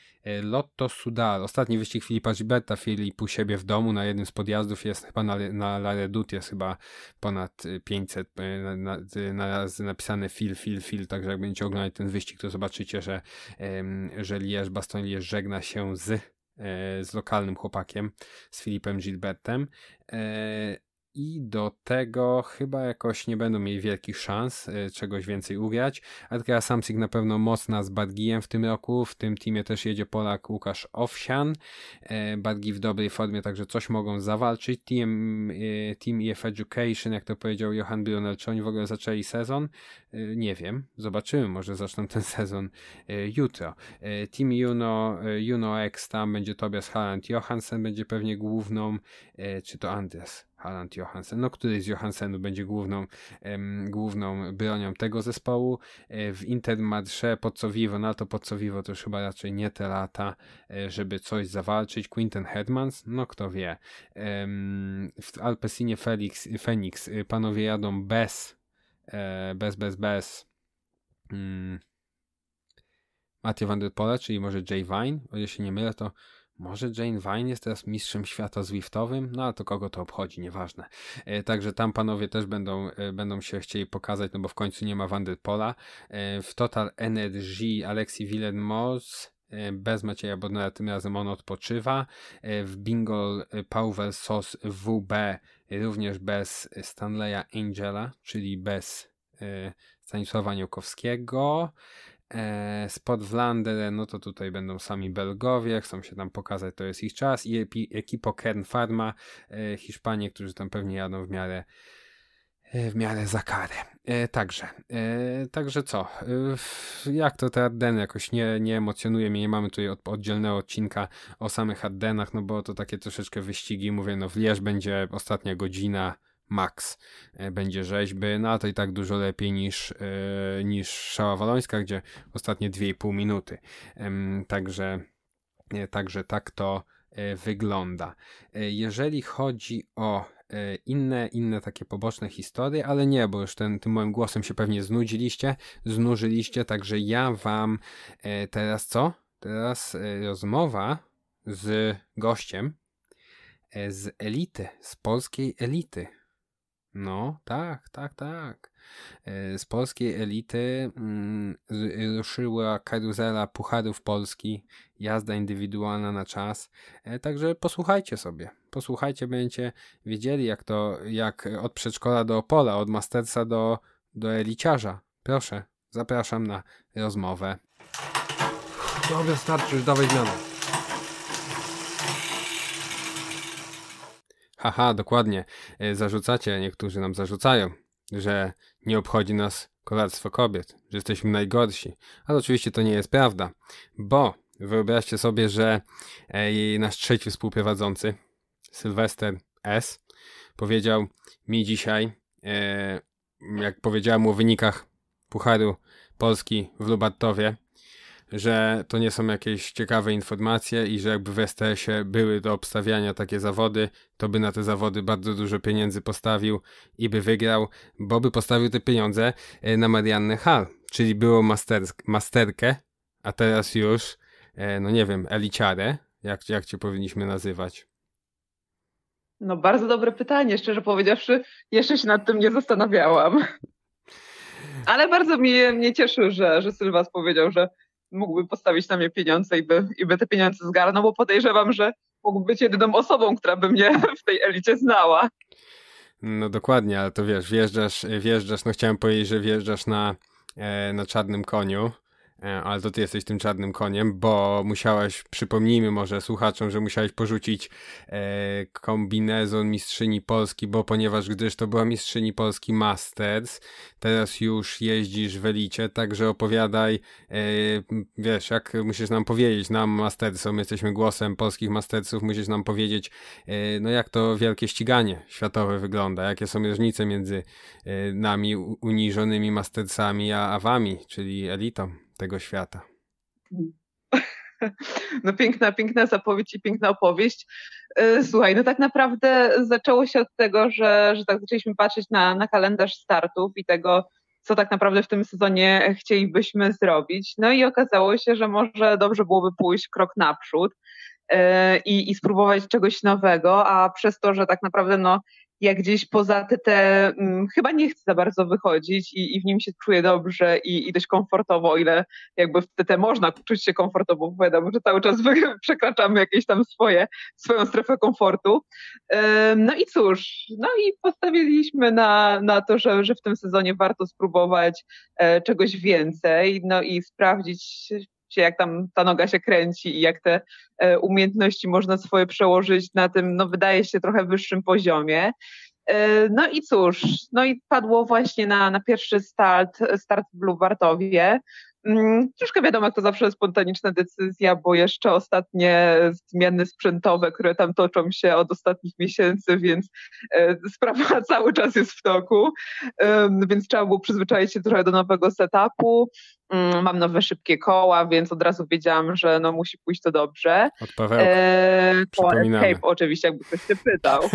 Lotto Sudal. Ostatni wyścig Filipa Gilberta. Filip u siebie w domu na jednym z podjazdów jest chyba na, na La Redoute jest chyba ponad 500 e, e, na, na, na napisane fil, fil, fil. Także jak będziecie oglądać ten wyścig, to zobaczycie, że, że Liège, Bastogne Liège żegna się z E, z lokalnym chłopakiem, z Filipem Gilbertem. E, i do tego chyba jakoś nie będą mieli wielkich szans y, czegoś więcej ugrać. Adria tak Samsik na pewno mocna z Badgiem w tym roku, w tym teamie też jedzie Polak Łukasz Owsian. Y, Badgi w dobrej formie, także coś mogą zawalczyć. Team, y, team EF Education, jak to powiedział Johan Brunel, czy oni w ogóle zaczęli sezon? Nie wiem, zobaczymy, może zaczną ten sezon jutro. Team Juno, Juno X, tam będzie Tobias Harant Johansen, będzie pewnie główną, czy to Andres? Haland Johansen, no któryś z Johansenu będzie główną, główną bronią tego zespołu. E, w Inter Madrze drze co Vivo, na no, to pod co Vivo to już chyba raczej nie te lata, e, żeby coś zawalczyć. Quinten Hermans, no kto wie. w Alpesinie Felix, Phoenix e, panowie jadą bez, bez, bez, bez um, mm, Matthew Van Der Pola, czyli może Jay Vine, o ile się nie mylę, to może Jane Vine jest teraz mistrzem świata Zwiftowym, no ale to kogo to obchodzi, nieważne. E, także tam panowie też będą, e, będą się chcieli pokazać, no bo w końcu nie ma Vanderpola. E, w Total Energy Alexi Villenmoz bez Macieja Bodnera, tym razem on odpoczywa. W Bingo Pauvel Sos WB również bez Stanleya Angela, czyli bez Stanisława Niokowskiego. E, spod Wlandę, no to tutaj będą sami Belgowie, chcą się tam pokazać, to jest ich czas. I ekipo Kern Pharma, e, Hiszpanie, którzy tam pewnie jadą w miarę e, w miarę za karę. Także, także co? Jak to te Ardeny? Jakoś nie, nie emocjonuje mnie, nie mamy tutaj oddzielnego odcinka o samych Ardenach, no bo to takie troszeczkę wyścigi. Mówię, no w Lierz będzie ostatnia godzina, max e, będzie rzeźby, no a to i tak dużo lepiej niż, e, niż Szała Walońska, gdzie ostatnie 2,5 minuty. Także, e, także tak to wygląda. Jeżeli chodzi o inne, inne takie poboczne historie, ale nie, bo już ten, tym moim głosem się pewnie znudziliście, znużyliście, także ja wam teraz co? Teraz rozmowa z gościem z elity, z polskiej elity, no, tak, tak, tak. E, z polskiej elity mm, e, ruszyła karuzela Pucharów Polski, jazda indywidualna na czas. E, także posłuchajcie sobie. Posłuchajcie, będziecie wiedzieli, jak to, jak od przedszkola do opola, od mastersa do, do eliciarza. Proszę, zapraszam na rozmowę. Dobra, starczy, już dawaj zmianę. Haha, dokładnie. E, zarzucacie, niektórzy nam zarzucają, że nie obchodzi nas kolarstwo kobiet, że jesteśmy najgorsi. Ale oczywiście to nie jest prawda, bo wyobraźcie sobie, że e, nasz trzeci współprowadzący, Sylwester S., powiedział mi dzisiaj, e, jak powiedziałem o wynikach Pucharu Polski w Lubartowie, że to nie są jakieś ciekawe informacje i że jakby w STS-ie były do obstawiania takie zawody, to by na te zawody bardzo dużo pieniędzy postawił i by wygrał, bo by postawił te pieniądze e, na Marianne Hall, czyli było master, masterkę, a teraz już, e, no nie wiem, eliciarę, jak, jak cię powinniśmy nazywać. No bardzo dobre pytanie, szczerze powiedziawszy, jeszcze się nad tym nie zastanawiałam. Ale bardzo mnie, mnie cieszy, że, że Sylwas powiedział, że mógłby postawić na mnie pieniądze i by, i by te pieniądze zgarnął, no bo podejrzewam, że mógłby być jedyną osobą, która by mnie w tej elicie znała. No dokładnie, ale to wiesz, wjeżdżasz, wjeżdżasz no chciałem powiedzieć, że wjeżdżasz na, e, na czarnym koniu, E, ale to ty jesteś tym czarnym koniem, bo musiałaś przypomnijmy może słuchaczom, że musiałeś porzucić e, kombinezon mistrzyni Polski, bo ponieważ gdyż to była mistrzyni Polski Masters, teraz już jeździsz w elicie, także opowiadaj, e, wiesz, jak musisz nam powiedzieć, nam Mastersom, jesteśmy głosem polskich Mastersów, musisz nam powiedzieć, e, no jak to wielkie ściganie światowe wygląda, jakie są różnice między e, nami uniżonymi Mastersami, a, a wami, czyli elitą tego świata. No piękna, piękna zapowiedź i piękna opowieść. E, słuchaj, no tak naprawdę zaczęło się od tego, że, że tak zaczęliśmy patrzeć na, na kalendarz startów i tego, co tak naprawdę w tym sezonie chcielibyśmy zrobić. No i okazało się, że może dobrze byłoby pójść krok naprzód. E, I, i, spróbować czegoś nowego, a przez to, że tak naprawdę no, ja gdzieś poza te, te um, chyba nie chcę za bardzo wychodzić i, i w nim się czuję dobrze i, i dość komfortowo, o ile jakby w TT można czuć się komfortowo, powiadam, że cały czas przekraczamy jakieś tam swoje, swoją strefę komfortu. Um, no i cóż, no i postawiliśmy na, na to, że, że w tym sezonie warto spróbować e, czegoś więcej, no i sprawdzić się, jak tam ta noga się kręci i jak te e, umiejętności można swoje przełożyć na tym, no wydaje się, trochę wyższym poziomie. E, no i cóż, no i padło właśnie na, na pierwszy start, start w Blubartowie. Mm, troszkę wiadomo, jak to zawsze spontaniczna decyzja, bo jeszcze ostatnie zmiany sprzętowe, które tam toczą się od ostatnich miesięcy, więc e, sprawa cały czas jest w toku. Więc trzeba było przyzwyczaić się trochę do nowego setupu. Mm, mam nowe szybkie koła, więc od razu wiedziałam, że no musi pójść to dobrze. Od Pawełka. E, po Escape oczywiście, jakby ktoś się pytał.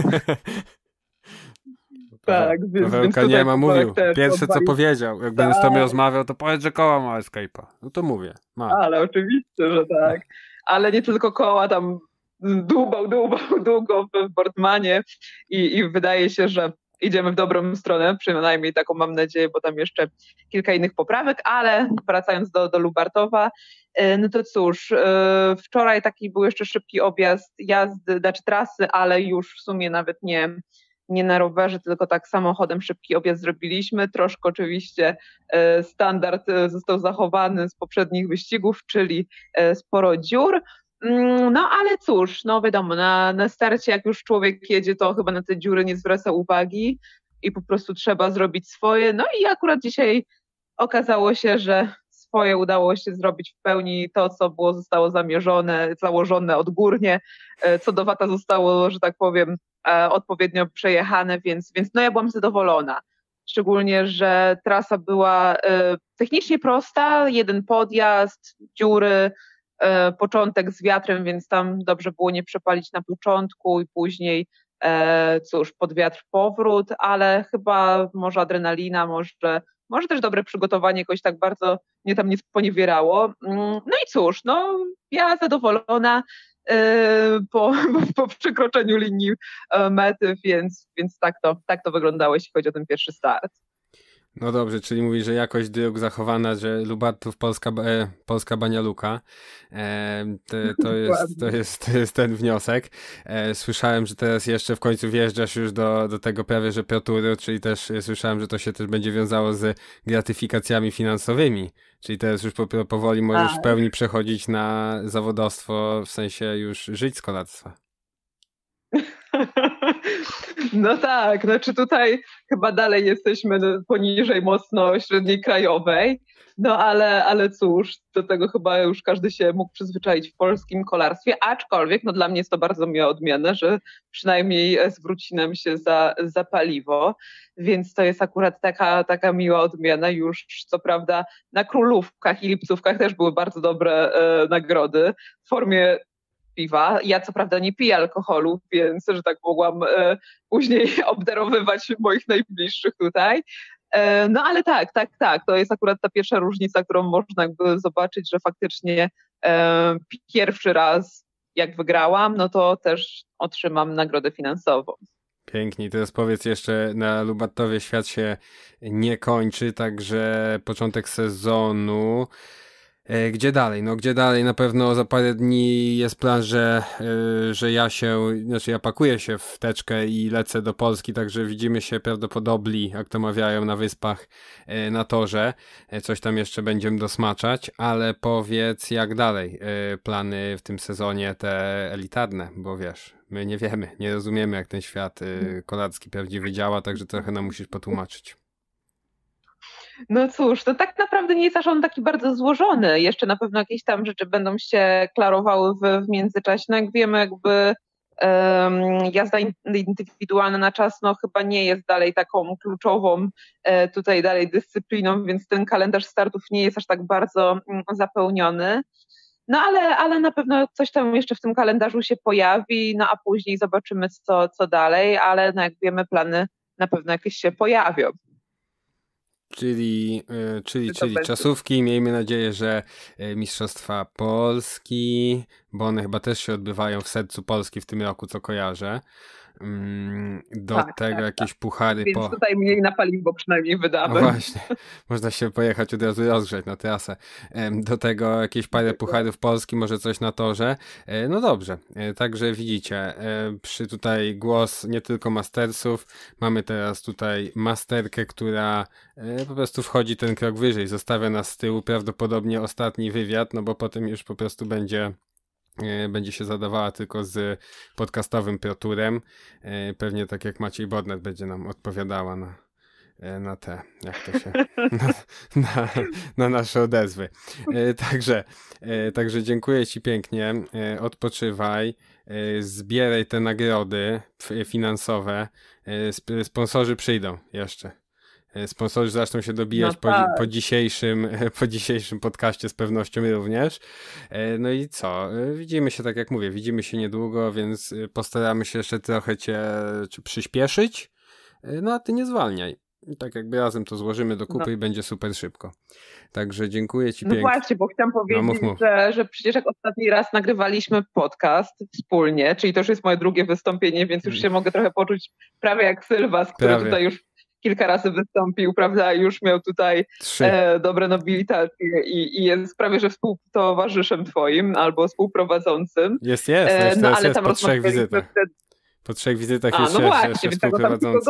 Tak, więc, Pawełka nie ma, mówił. Pierwsze co powiedział, jakbym z tobą tak. rozmawiał, to powiedz, że koła ma Escape'a. No to mówię, ma. Ale oczywiście, że tak. Ale nie tylko koła, tam dłubał, dłubał długo w Bortmanie i, i wydaje się, że idziemy w dobrą stronę, przynajmniej taką mam nadzieję, bo tam jeszcze kilka innych poprawek, ale wracając do, do Lubartowa, y, no to cóż, y, wczoraj taki był jeszcze szybki objazd jazdy, znaczy trasy, ale już w sumie nawet nie nie na rowerze, tylko tak samochodem szybki objazd zrobiliśmy. Troszkę oczywiście e, standard e, został zachowany z poprzednich wyścigów, czyli e, sporo dziur. Mm, no ale cóż, no wiadomo, na, na starcie jak już człowiek jedzie, to chyba na te dziury nie zwraca uwagi i po prostu trzeba zrobić swoje. No i akurat dzisiaj okazało się, że swoje udało się zrobić w pełni to, co było zostało zamierzone, założone odgórnie, co do wata zostało, że tak powiem, E, odpowiednio przejechane, więc, więc no ja byłam zadowolona. Szczególnie, że trasa była e, technicznie prosta, jeden podjazd, dziury, e, początek z wiatrem, więc tam dobrze było nie przepalić na początku i później, cóż, pod wiatr powrót, ale chyba może adrenalina, może, może też dobre przygotowanie jakoś tak bardzo mnie tam nie sponiewierało. Mm, no i cóż, no ja zadowolona, E, po, po przekroczeniu linii e, mety, więc, więc tak, to, tak to wyglądało, jeśli chodzi o ten pierwszy start. No dobrze, czyli mówi, że jakość dróg zachowana, że Lubartów Polska, e, Polska Bania Luka. E, to, to, jest, to, jest, to jest ten wniosek. E, słyszałem, że teraz jeszcze w końcu wjeżdżasz już do, do tego prawie, że pioturu, czyli też e, słyszałem, że to się też będzie wiązało z gratyfikacjami finansowymi. Czyli teraz już po, powoli możesz A. w tak. pełni przechodzić na zawodostwo, w sensie już żyć z kolactwa. No tak, znaczy tutaj chyba dalej jesteśmy poniżej mocno średniej krajowej, no ale, ale cóż, do tego chyba już każdy się mógł przyzwyczaić w polskim kolarstwie, aczkolwiek no dla mnie jest to bardzo miła odmiana, że przynajmniej zwróci nam się za, za paliwo, więc to jest akurat taka, taka miła odmiana już, co prawda na Królówkach i Lipcówkach też były bardzo dobre e, nagrody w formie piwa. Ja co prawda nie piję alkoholu, więc że tak mogłam e, później obdarowywać moich najbliższych tutaj. E, no ale tak, tak, tak. To jest akurat ta pierwsza różnica, którą można jakby zobaczyć, że faktycznie e, pierwszy raz jak wygrałam, no to też otrzymam nagrodę finansową. Pięknie, teraz powiedz jeszcze, na Lubatowie świat się nie kończy, także początek sezonu E, gdzie dalej? No gdzie dalej? Na pewno za parę dni jest plan, że, e, że ja się, znaczy ja pakuję się w teczkę i lecę do Polski, także widzimy się prawdopodobnie, jak to mawiają, na wyspach e, na torze. Coś tam jeszcze będziemy dosmaczać, ale powiedz jak dalej plany w tym sezonie te elitarne, bo wiesz, my nie wiemy, nie rozumiemy jak ten świat hmm. kolacki prawdziwy działa, także trochę nam musisz potłumaczyć. No cóż, to tak naprawdę nie jest aż on taki bardzo złożony. Jeszcze na pewno jakieś tam rzeczy będą się klarowały w, w międzyczasie. No jak wiemy, jakby um, jazda indywidualna na czas no chyba nie jest dalej taką kluczową e, tutaj dalej dyscypliną, więc ten kalendarz startów nie jest aż tak bardzo mm, zapełniony. No ale, ale na pewno coś tam jeszcze w tym kalendarzu się pojawi, no a później zobaczymy co, co dalej, ale no jak wiemy plany na pewno jakieś się pojawią. Czyli, e, czyli, czyli czasówki. Miejmy nadzieję, że e, Mistrzostwa Polski, bo one chyba też się odbywają w sercu Polski w tym roku, co kojarzę. Mm, do tak, tego tak, jakieś tak. puchary. Więc po... tutaj mniej na paliwo przynajmniej wydamy. No właśnie, można się pojechać od razu rozgrzać na trasę. Do tego jakieś parę pucharów Polski, może coś na torze. E, no dobrze, e, także widzicie, e, przy tutaj głos nie tylko mastersów, mamy teraz tutaj masterkę, która po prostu wchodzi ten krok wyżej, zostawia nas z tyłu, prawdopodobnie ostatni wywiad, no bo potem już po prostu będzie E, będzie się zadawała tylko z podcastowym Proturem. E, pewnie tak jak Maciej Bodnet będzie nam odpowiadała na, e, na te, jak to się, na, na, na nasze odezwy. Także, także dziękuję Ci pięknie, odpoczywaj, zbieraj te nagrody finansowe, sponsorzy przyjdą jeszcze. E, sponsorzy zaczną się dobijać no tak. po, po, dzisiejszym, po dzisiejszym podcaście z pewnością również. E, no i co? E, widzimy się, tak jak mówię, widzimy się niedługo, więc postaramy się jeszcze trochę Cię przyspieszyć. No a Ty nie zwalniaj. tak jakby razem to złożymy do kupy no. i będzie super szybko. Także dziękuję Ci no pięknie. No właśnie, bo chciałam powiedzieć, no mów, mów. Że, że przecież jak ostatni raz nagrywaliśmy podcast wspólnie, czyli to już jest moje drugie wystąpienie, więc już się mogę trochę poczuć prawie jak Sylwas, który prawie. tutaj już kilka razy wystąpił, prawda, już miał tutaj e, dobre nobilitacje i, i, jest prawie, że współtowarzyszem twoim albo współprowadzącym. Jest, jest, e, jest, no, ale jest, tam po trzech wizytach. Po trzech wizytach A, jest, no jest, właśnie, jest, jest współprowadzący.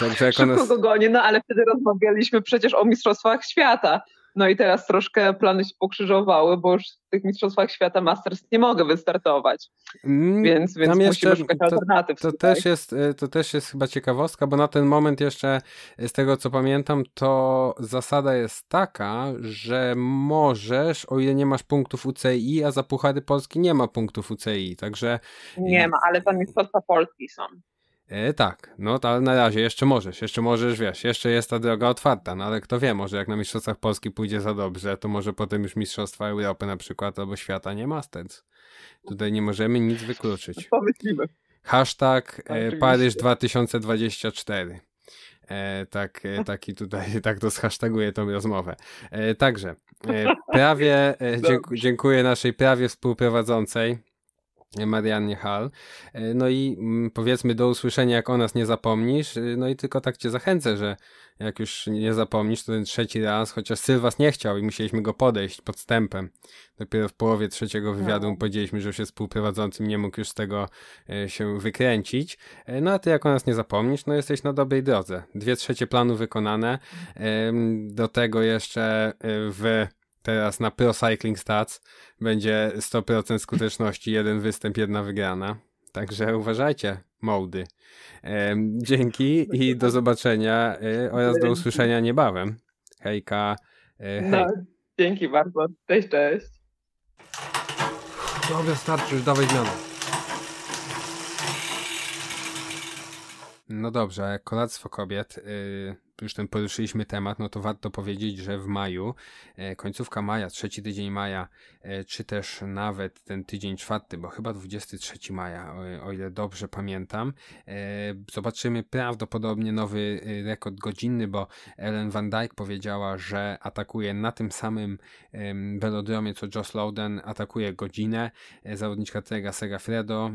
Dobrze, jak Szybko ona... go gonię, no ale wtedy rozmawialiśmy przecież o Mistrzostwach Świata. No i teraz troszkę plany się pokrzyżowały, bo już w tych Mistrzostwach Świata Masters nie mogę wystartować. Mm, więc więc musimy jeszcze, szukać to, alternatyw. To też, jest, y, to też jest chyba ciekawostka, bo na ten moment jeszcze y, z tego co pamiętam, to zasada jest taka, że możesz, o ile nie masz punktów UCI, a za Puchary Polski nie ma punktów UCI, także... Nie ma, ale to Mistrzostwa Polski są. E, tak, no ale na razie jeszcze możesz, jeszcze możesz, wiesz, jeszcze jest ta droga otwarta, no ale kto wie, może jak na Mistrzostwach Polski pójdzie za dobrze, to może potem już Mistrzostwa Europy na przykład albo świata nie Masters. Tutaj nie możemy nic wykluczyć. Pomyślimy. Hashtag e, Paryż 2024. E, tak, e, taki tutaj, tak to zhasztaguję tą rozmowę. E, także, e, prawie, e, dziękuję naszej prawie współprowadzącej, Mariannie Hall. E, no i mm, powiedzmy do usłyszenia, jak o nas nie zapomnisz. E, no i tylko tak cię zachęcę, że jak już nie zapomnisz, to ten trzeci raz, chociaż Sylwas nie chciał i musieliśmy go podejść podstępem. Dopiero w połowie trzeciego wywiadu no. powiedzieliśmy, że już jest współprowadzącym, nie mógł już z tego e, się wykręcić. No a ty jak o nas nie zapomnisz, no jesteś na dobrej drodze. Dwie trzecie planu wykonane. Mhm. Do tego jeszcze w teraz na Pro Cycling Stats będzie 100% skuteczności, jeden występ, jedna wygrana. Także uważajcie, mołdy. E, dzięki i do zobaczenia e, oraz do usłyszenia niebawem. Hejka. E, no, hej. No, dzięki bardzo. Cześć, cześć. Dobra, starczy, już dawaj zmianę. No dobrze, kolactwo kobiet. Y, już ten poruszyliśmy temat, no to warto powiedzieć, że w maju, e, końcówka maja, trzeci tydzień maja, e, czy też nawet ten tydzień czwarty, bo chyba 23 maja, o ile dobrze pamiętam, e, zobaczymy prawdopodobnie nowy rekord godzinny, bo Ellen Van Dyke powiedziała, że atakuje na tym samym velodromie co Joss Loden, atakuje godzinę, zawodniczka Trega Segafredo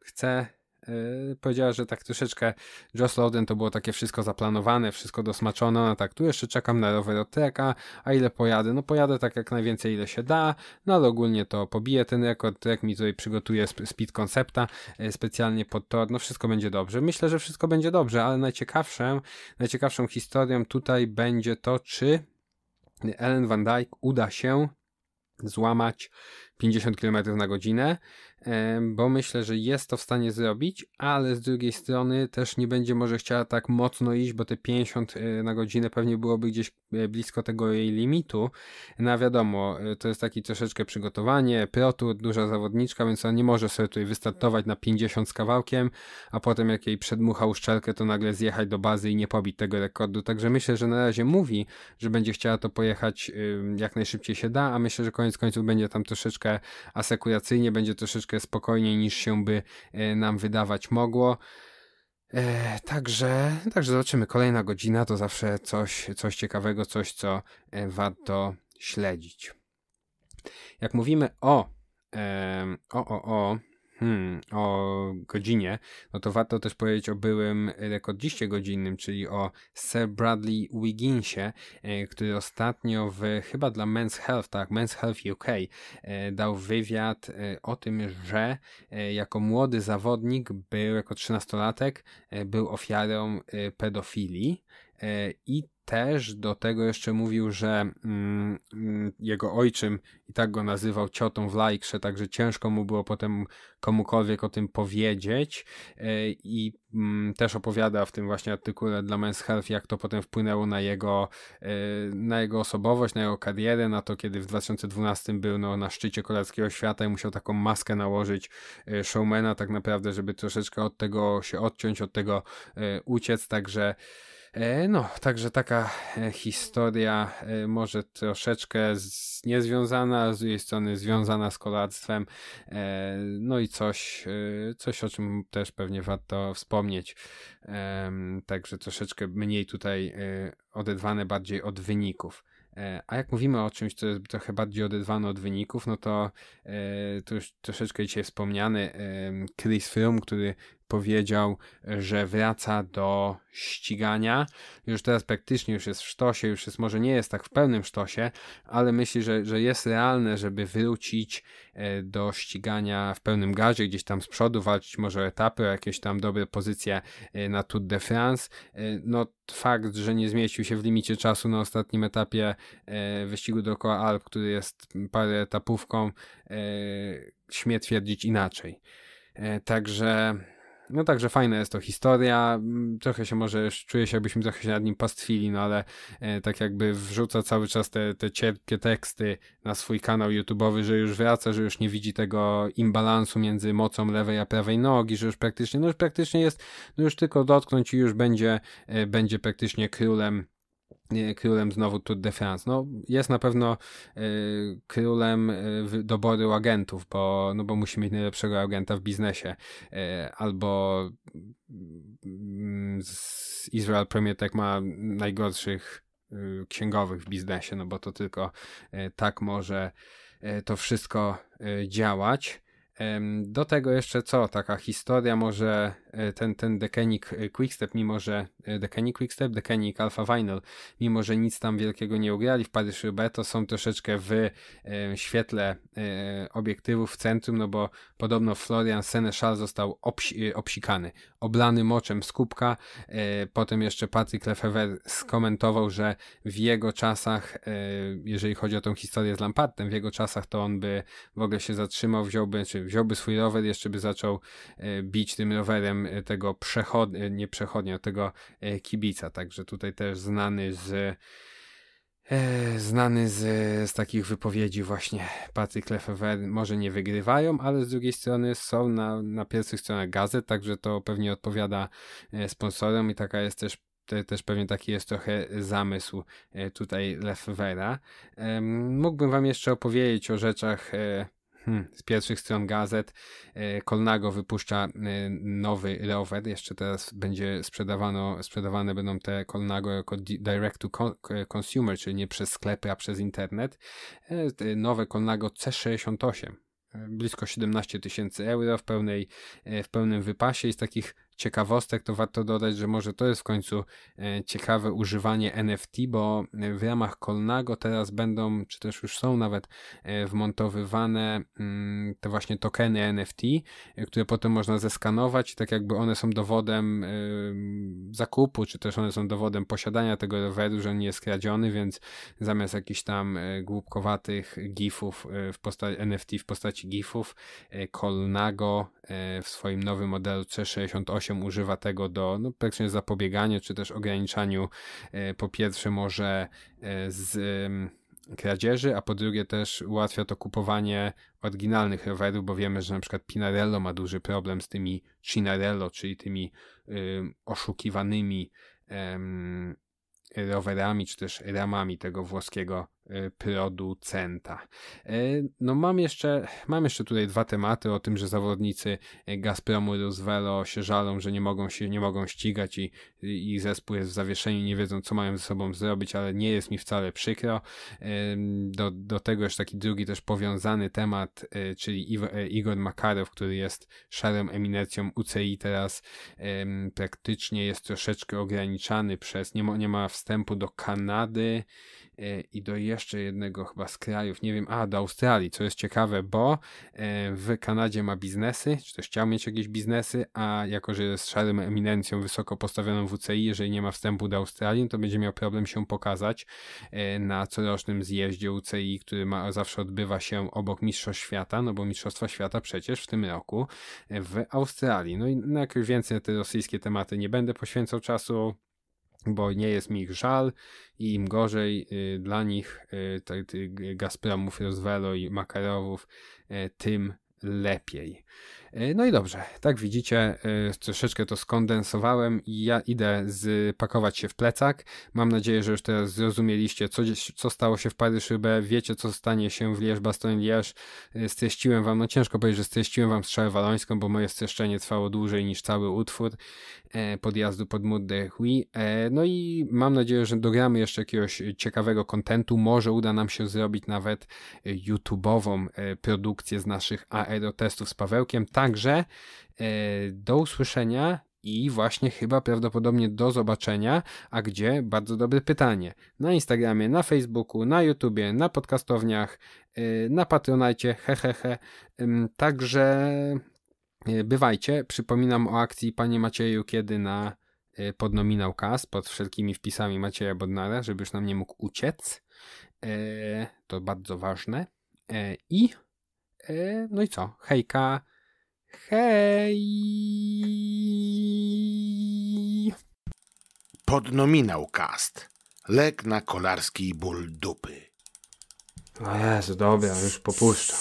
chce Yy, powiedziała, że tak troszeczkę Joss Loden to było takie wszystko zaplanowane, wszystko dosmaczone, ona tak, tu jeszcze czekam na rower od treka, a ile pojadę? No pojadę tak jak najwięcej ile się da, no ale ogólnie to pobiję ten rekord, trek mi tutaj przygotuje speed koncepta yy, specjalnie pod tor, no wszystko będzie dobrze. Myślę, że wszystko będzie dobrze, ale najciekawszą, najciekawszą historią tutaj będzie to, czy Ellen Van Dyke uda się złamać 50 km na godzinę, bo myślę, że jest to w stanie zrobić, ale z drugiej strony też nie będzie może chciała tak mocno iść, bo te 50 e, na godzinę pewnie byłoby gdzieś e, blisko tego jej limitu. No wiadomo, e, to jest taki troszeczkę przygotowanie, protu, duża zawodniczka, więc ona nie może sobie tutaj wystartować na 50 z kawałkiem, a potem jak jej przedmucha uszczelkę, to nagle zjechać do bazy i nie pobić tego rekordu. Także myślę, że na razie mówi, że będzie chciała to pojechać jak najszybciej się da, a myślę, że koniec końców będzie tam troszeczkę a asekuracyjnie, będzie troszeczkę spokojniej niż się by e, nam wydawać mogło. E, także, także zobaczymy. Kolejna godzina to zawsze coś, coś ciekawego, coś, co e, warto śledzić. Jak mówimy o, e, o, o, o hmm, o godzinie, no to warto też powiedzieć o byłym rekordziście godzinnym, czyli o Sir Bradley Wigginsie, e, który ostatnio w, chyba dla Men's Health, tak, Men's Health UK e, dał wywiad e, o tym, że jako młody zawodnik był, jako trzynastolatek, był ofiarą pedofilii i też do tego jeszcze mówił, że mm, mm, jego ojczym i tak go nazywał ciotą w lajkrze, także ciężko mu było potem komukolwiek o tym powiedzieć e, i mm, też opowiada w tym właśnie artykule dla Men's Health, jak to potem wpłynęło na jego, e, na jego osobowość, na jego karierę, na to, kiedy w 2012 był no, na szczycie kolarskiego świata i musiał taką maskę nałożyć e, showmana tak naprawdę, żeby troszeczkę od tego się odciąć, od tego uciec, także E, no, także taka e, historia e, może troszeczkę z, niezwiązana, z drugiej strony związana z kolactwem, no i coś, coś o czym też pewnie warto wspomnieć. Także troszeczkę mniej tutaj odedwane bardziej od wyników. A jak mówimy o czymś, co jest trochę bardziej odedwane od wyników, no to to już troszeczkę dzisiaj wspomniany Chris Froome, który powiedział, że wraca do ścigania. Już teraz praktycznie już jest w sztosie, już jest, może nie jest tak w pełnym sztosie, ale myśli, że, że jest realne, żeby wrócić e, do ścigania w pełnym gazie, gdzieś tam z przodu walczyć może o etapy, o jakieś tam dobre pozycje e, na Tour de France. E, no fakt, że nie zmieścił się w limicie czasu na ostatnim etapie wyścigu dookoła Alp, który jest parę etapówką, śmie twierdzić inaczej. Także no także fajna jest to historia, mm, trochę się może, czuję się jakbyśmy trochę się nad nim pastwili, no ale e, tak jakby wrzuca cały czas te, te cierpkie teksty na swój kanał YouTube'owy, że już wraca, że już nie widzi tego imbalansu między mocą lewej a prawej nogi, że już praktycznie, no już praktycznie jest, no już tylko dotknąć i już będzie, e, będzie praktycznie królem królem znowu Tour de France. No, jest na pewno y, królem y, doboru agentów, bo, no, bo musi mieć najlepszego agenta w biznesie. Y, albo mm, Israel Premier tak ma najgorszych księgowych w biznesie, no bo to tylko tak może to wszystko działać. Do tego jeszcze co, taka historia może e, ten, ten dekenik e, Quickstep, mimo że e, dekenik Quickstep, dekenik Alpha Vinyl, mimo że nic tam wielkiego nie ugrali w paryżu b to są troszeczkę w świetle obiektywów w centrum, no bo podobno Florian seneschal został obsi obsikany, oblany moczem z kubka, potem jeszcze Patrick Lefebvre skomentował, że w jego czasach, jeżeli chodzi o tą historię z Lampartem, w jego czasach to on by w ogóle się zatrzymał, wziąłby, czy wziąłby swój rower, jeszcze by zaczął e, bić tym rowerem e, tego przechodnia, e, nie przechodnia, tego kibica. Także tutaj też znany z znany z, z takich wypowiedzi właśnie Patryk Lefever może nie wygrywają, ale z drugiej strony są na, na pierwszych stronach gazet, także to pewnie odpowiada sponsorom i taka jest też też pewnie taki jest trochę zamysł tutaj Lefevera. Mógłbym Wam jeszcze opowiedzieć o rzeczach hmm, z pierwszych stron gazet. E, Kolnago wypuszcza e, nowy rower. Jeszcze teraz będzie sprzedawano, sprzedawane będą te Kolnago jako direct to e, consumer, czyli nie przez sklepy, a przez internet. Nowe Kolnago C68 blisko 17 tysięcy euro w, pełnej, w pełnym wypasie i z takich ciekawostek, to warto dodać, że może to jest w końcu e, ciekawe używanie NFT, bo e, w ramach Kolnago teraz będą, czy też już są nawet e, wmontowywane mm, te właśnie tokeny NFT, które potem można zeskanować, tak jakby one są dowodem zakupu, czy też one są dowodem posiadania tego roweru, że on nie jest kradziony, więc zamiast jakichś tam głupkowatych gifów w postaci NFT w postaci gifów, Kolnago w swoim nowym modelu C68 się używa tego do no, praktycznie zapobiegania czy też ograniczaniu e, po pierwsze może e, z kradzieży, a po drugie też ułatwia to kupowanie oryginalnych rowerów, bo wiemy, że na przykład Pinarello ma duży problem z tymi Cinarello, czyli tymi y, oszukiwanymi rowerami czy też ramami tego włoskiego E, producenta. E, no mam jeszcze, mam jeszcze tutaj dwa tematy o tym, że zawodnicy e, Gazpromu Roosevelt się żalą, że nie mogą się, nie mogą ścigać i, i zespół jest w zawieszeniu, nie wiedzą co mają ze sobą zrobić, ale nie jest mi wcale przykro. Do, do tego jeszcze taki drugi też powiązany temat, czyli Igor Makarow, który jest szarą eminencją UCI teraz praktycznie jest troszeczkę ograniczany przez, nie ma, nie ma wstępu do Kanady, E, i do jeszcze jednego chyba z krajów, nie wiem, a do Australii, co jest ciekawe, bo e, w Kanadzie ma biznesy, czy też chciał mieć jakieś biznesy, a jako, że jest szarym eminencją wysoko postawioną w UCI, jeżeli nie ma wstępu do Australii, no to będzie miał problem się pokazać e, na corocznym zjeździe UCI, który ma, zawsze odbywa się obok Mistrzostw Świata, no bo Mistrzostwa Świata przecież w tym roku w Australii. No i na jakieś więcej te rosyjskie tematy nie będę poświęcał czasu, bo nie jest mi ich żal i im gorzej y, dla nich y, Gazpromów, Rozwelo i Makarowów, y, tym lepiej. E, no i dobrze, tak widzicie, e, troszeczkę to skondensowałem i ja idę zpakować się w plecak. Mam nadzieję, że już teraz zrozumieliście, co, co stało się w Paryż Rybę, wiecie, co stanie się w Liège Bastogne Liège. E, streściłem wam, no ciężko powiedzieć, że streściłem wam strzałę walońską, bo moje streszczenie trwało dłużej niż cały utwór podjazdu pod Mur de Huy. No i mam nadzieję, że dogramy jeszcze jakiegoś ciekawego kontentu. Może uda nam się zrobić nawet YouTube'ową produkcję z naszych aerotestów z Pawełkiem. Tak Także e, do usłyszenia i właśnie chyba prawdopodobnie do zobaczenia, a gdzie? Bardzo dobre pytanie. Na Instagramie, na Facebooku, na YouTubie, na podcastowniach, e, na Patronajcie, hehehe. Także e, bywajcie. Przypominam o akcji Panie Macieju, kiedy na podnominał KAS pod wszelkimi wpisami Macieja Bodnara, żeby już nam nie mógł uciec. To bardzo ważne. I no i co? Hejka Hej! Podnominał kast. Lek na kolarski ból dupy. No Jezu, dobra, już popuszczam.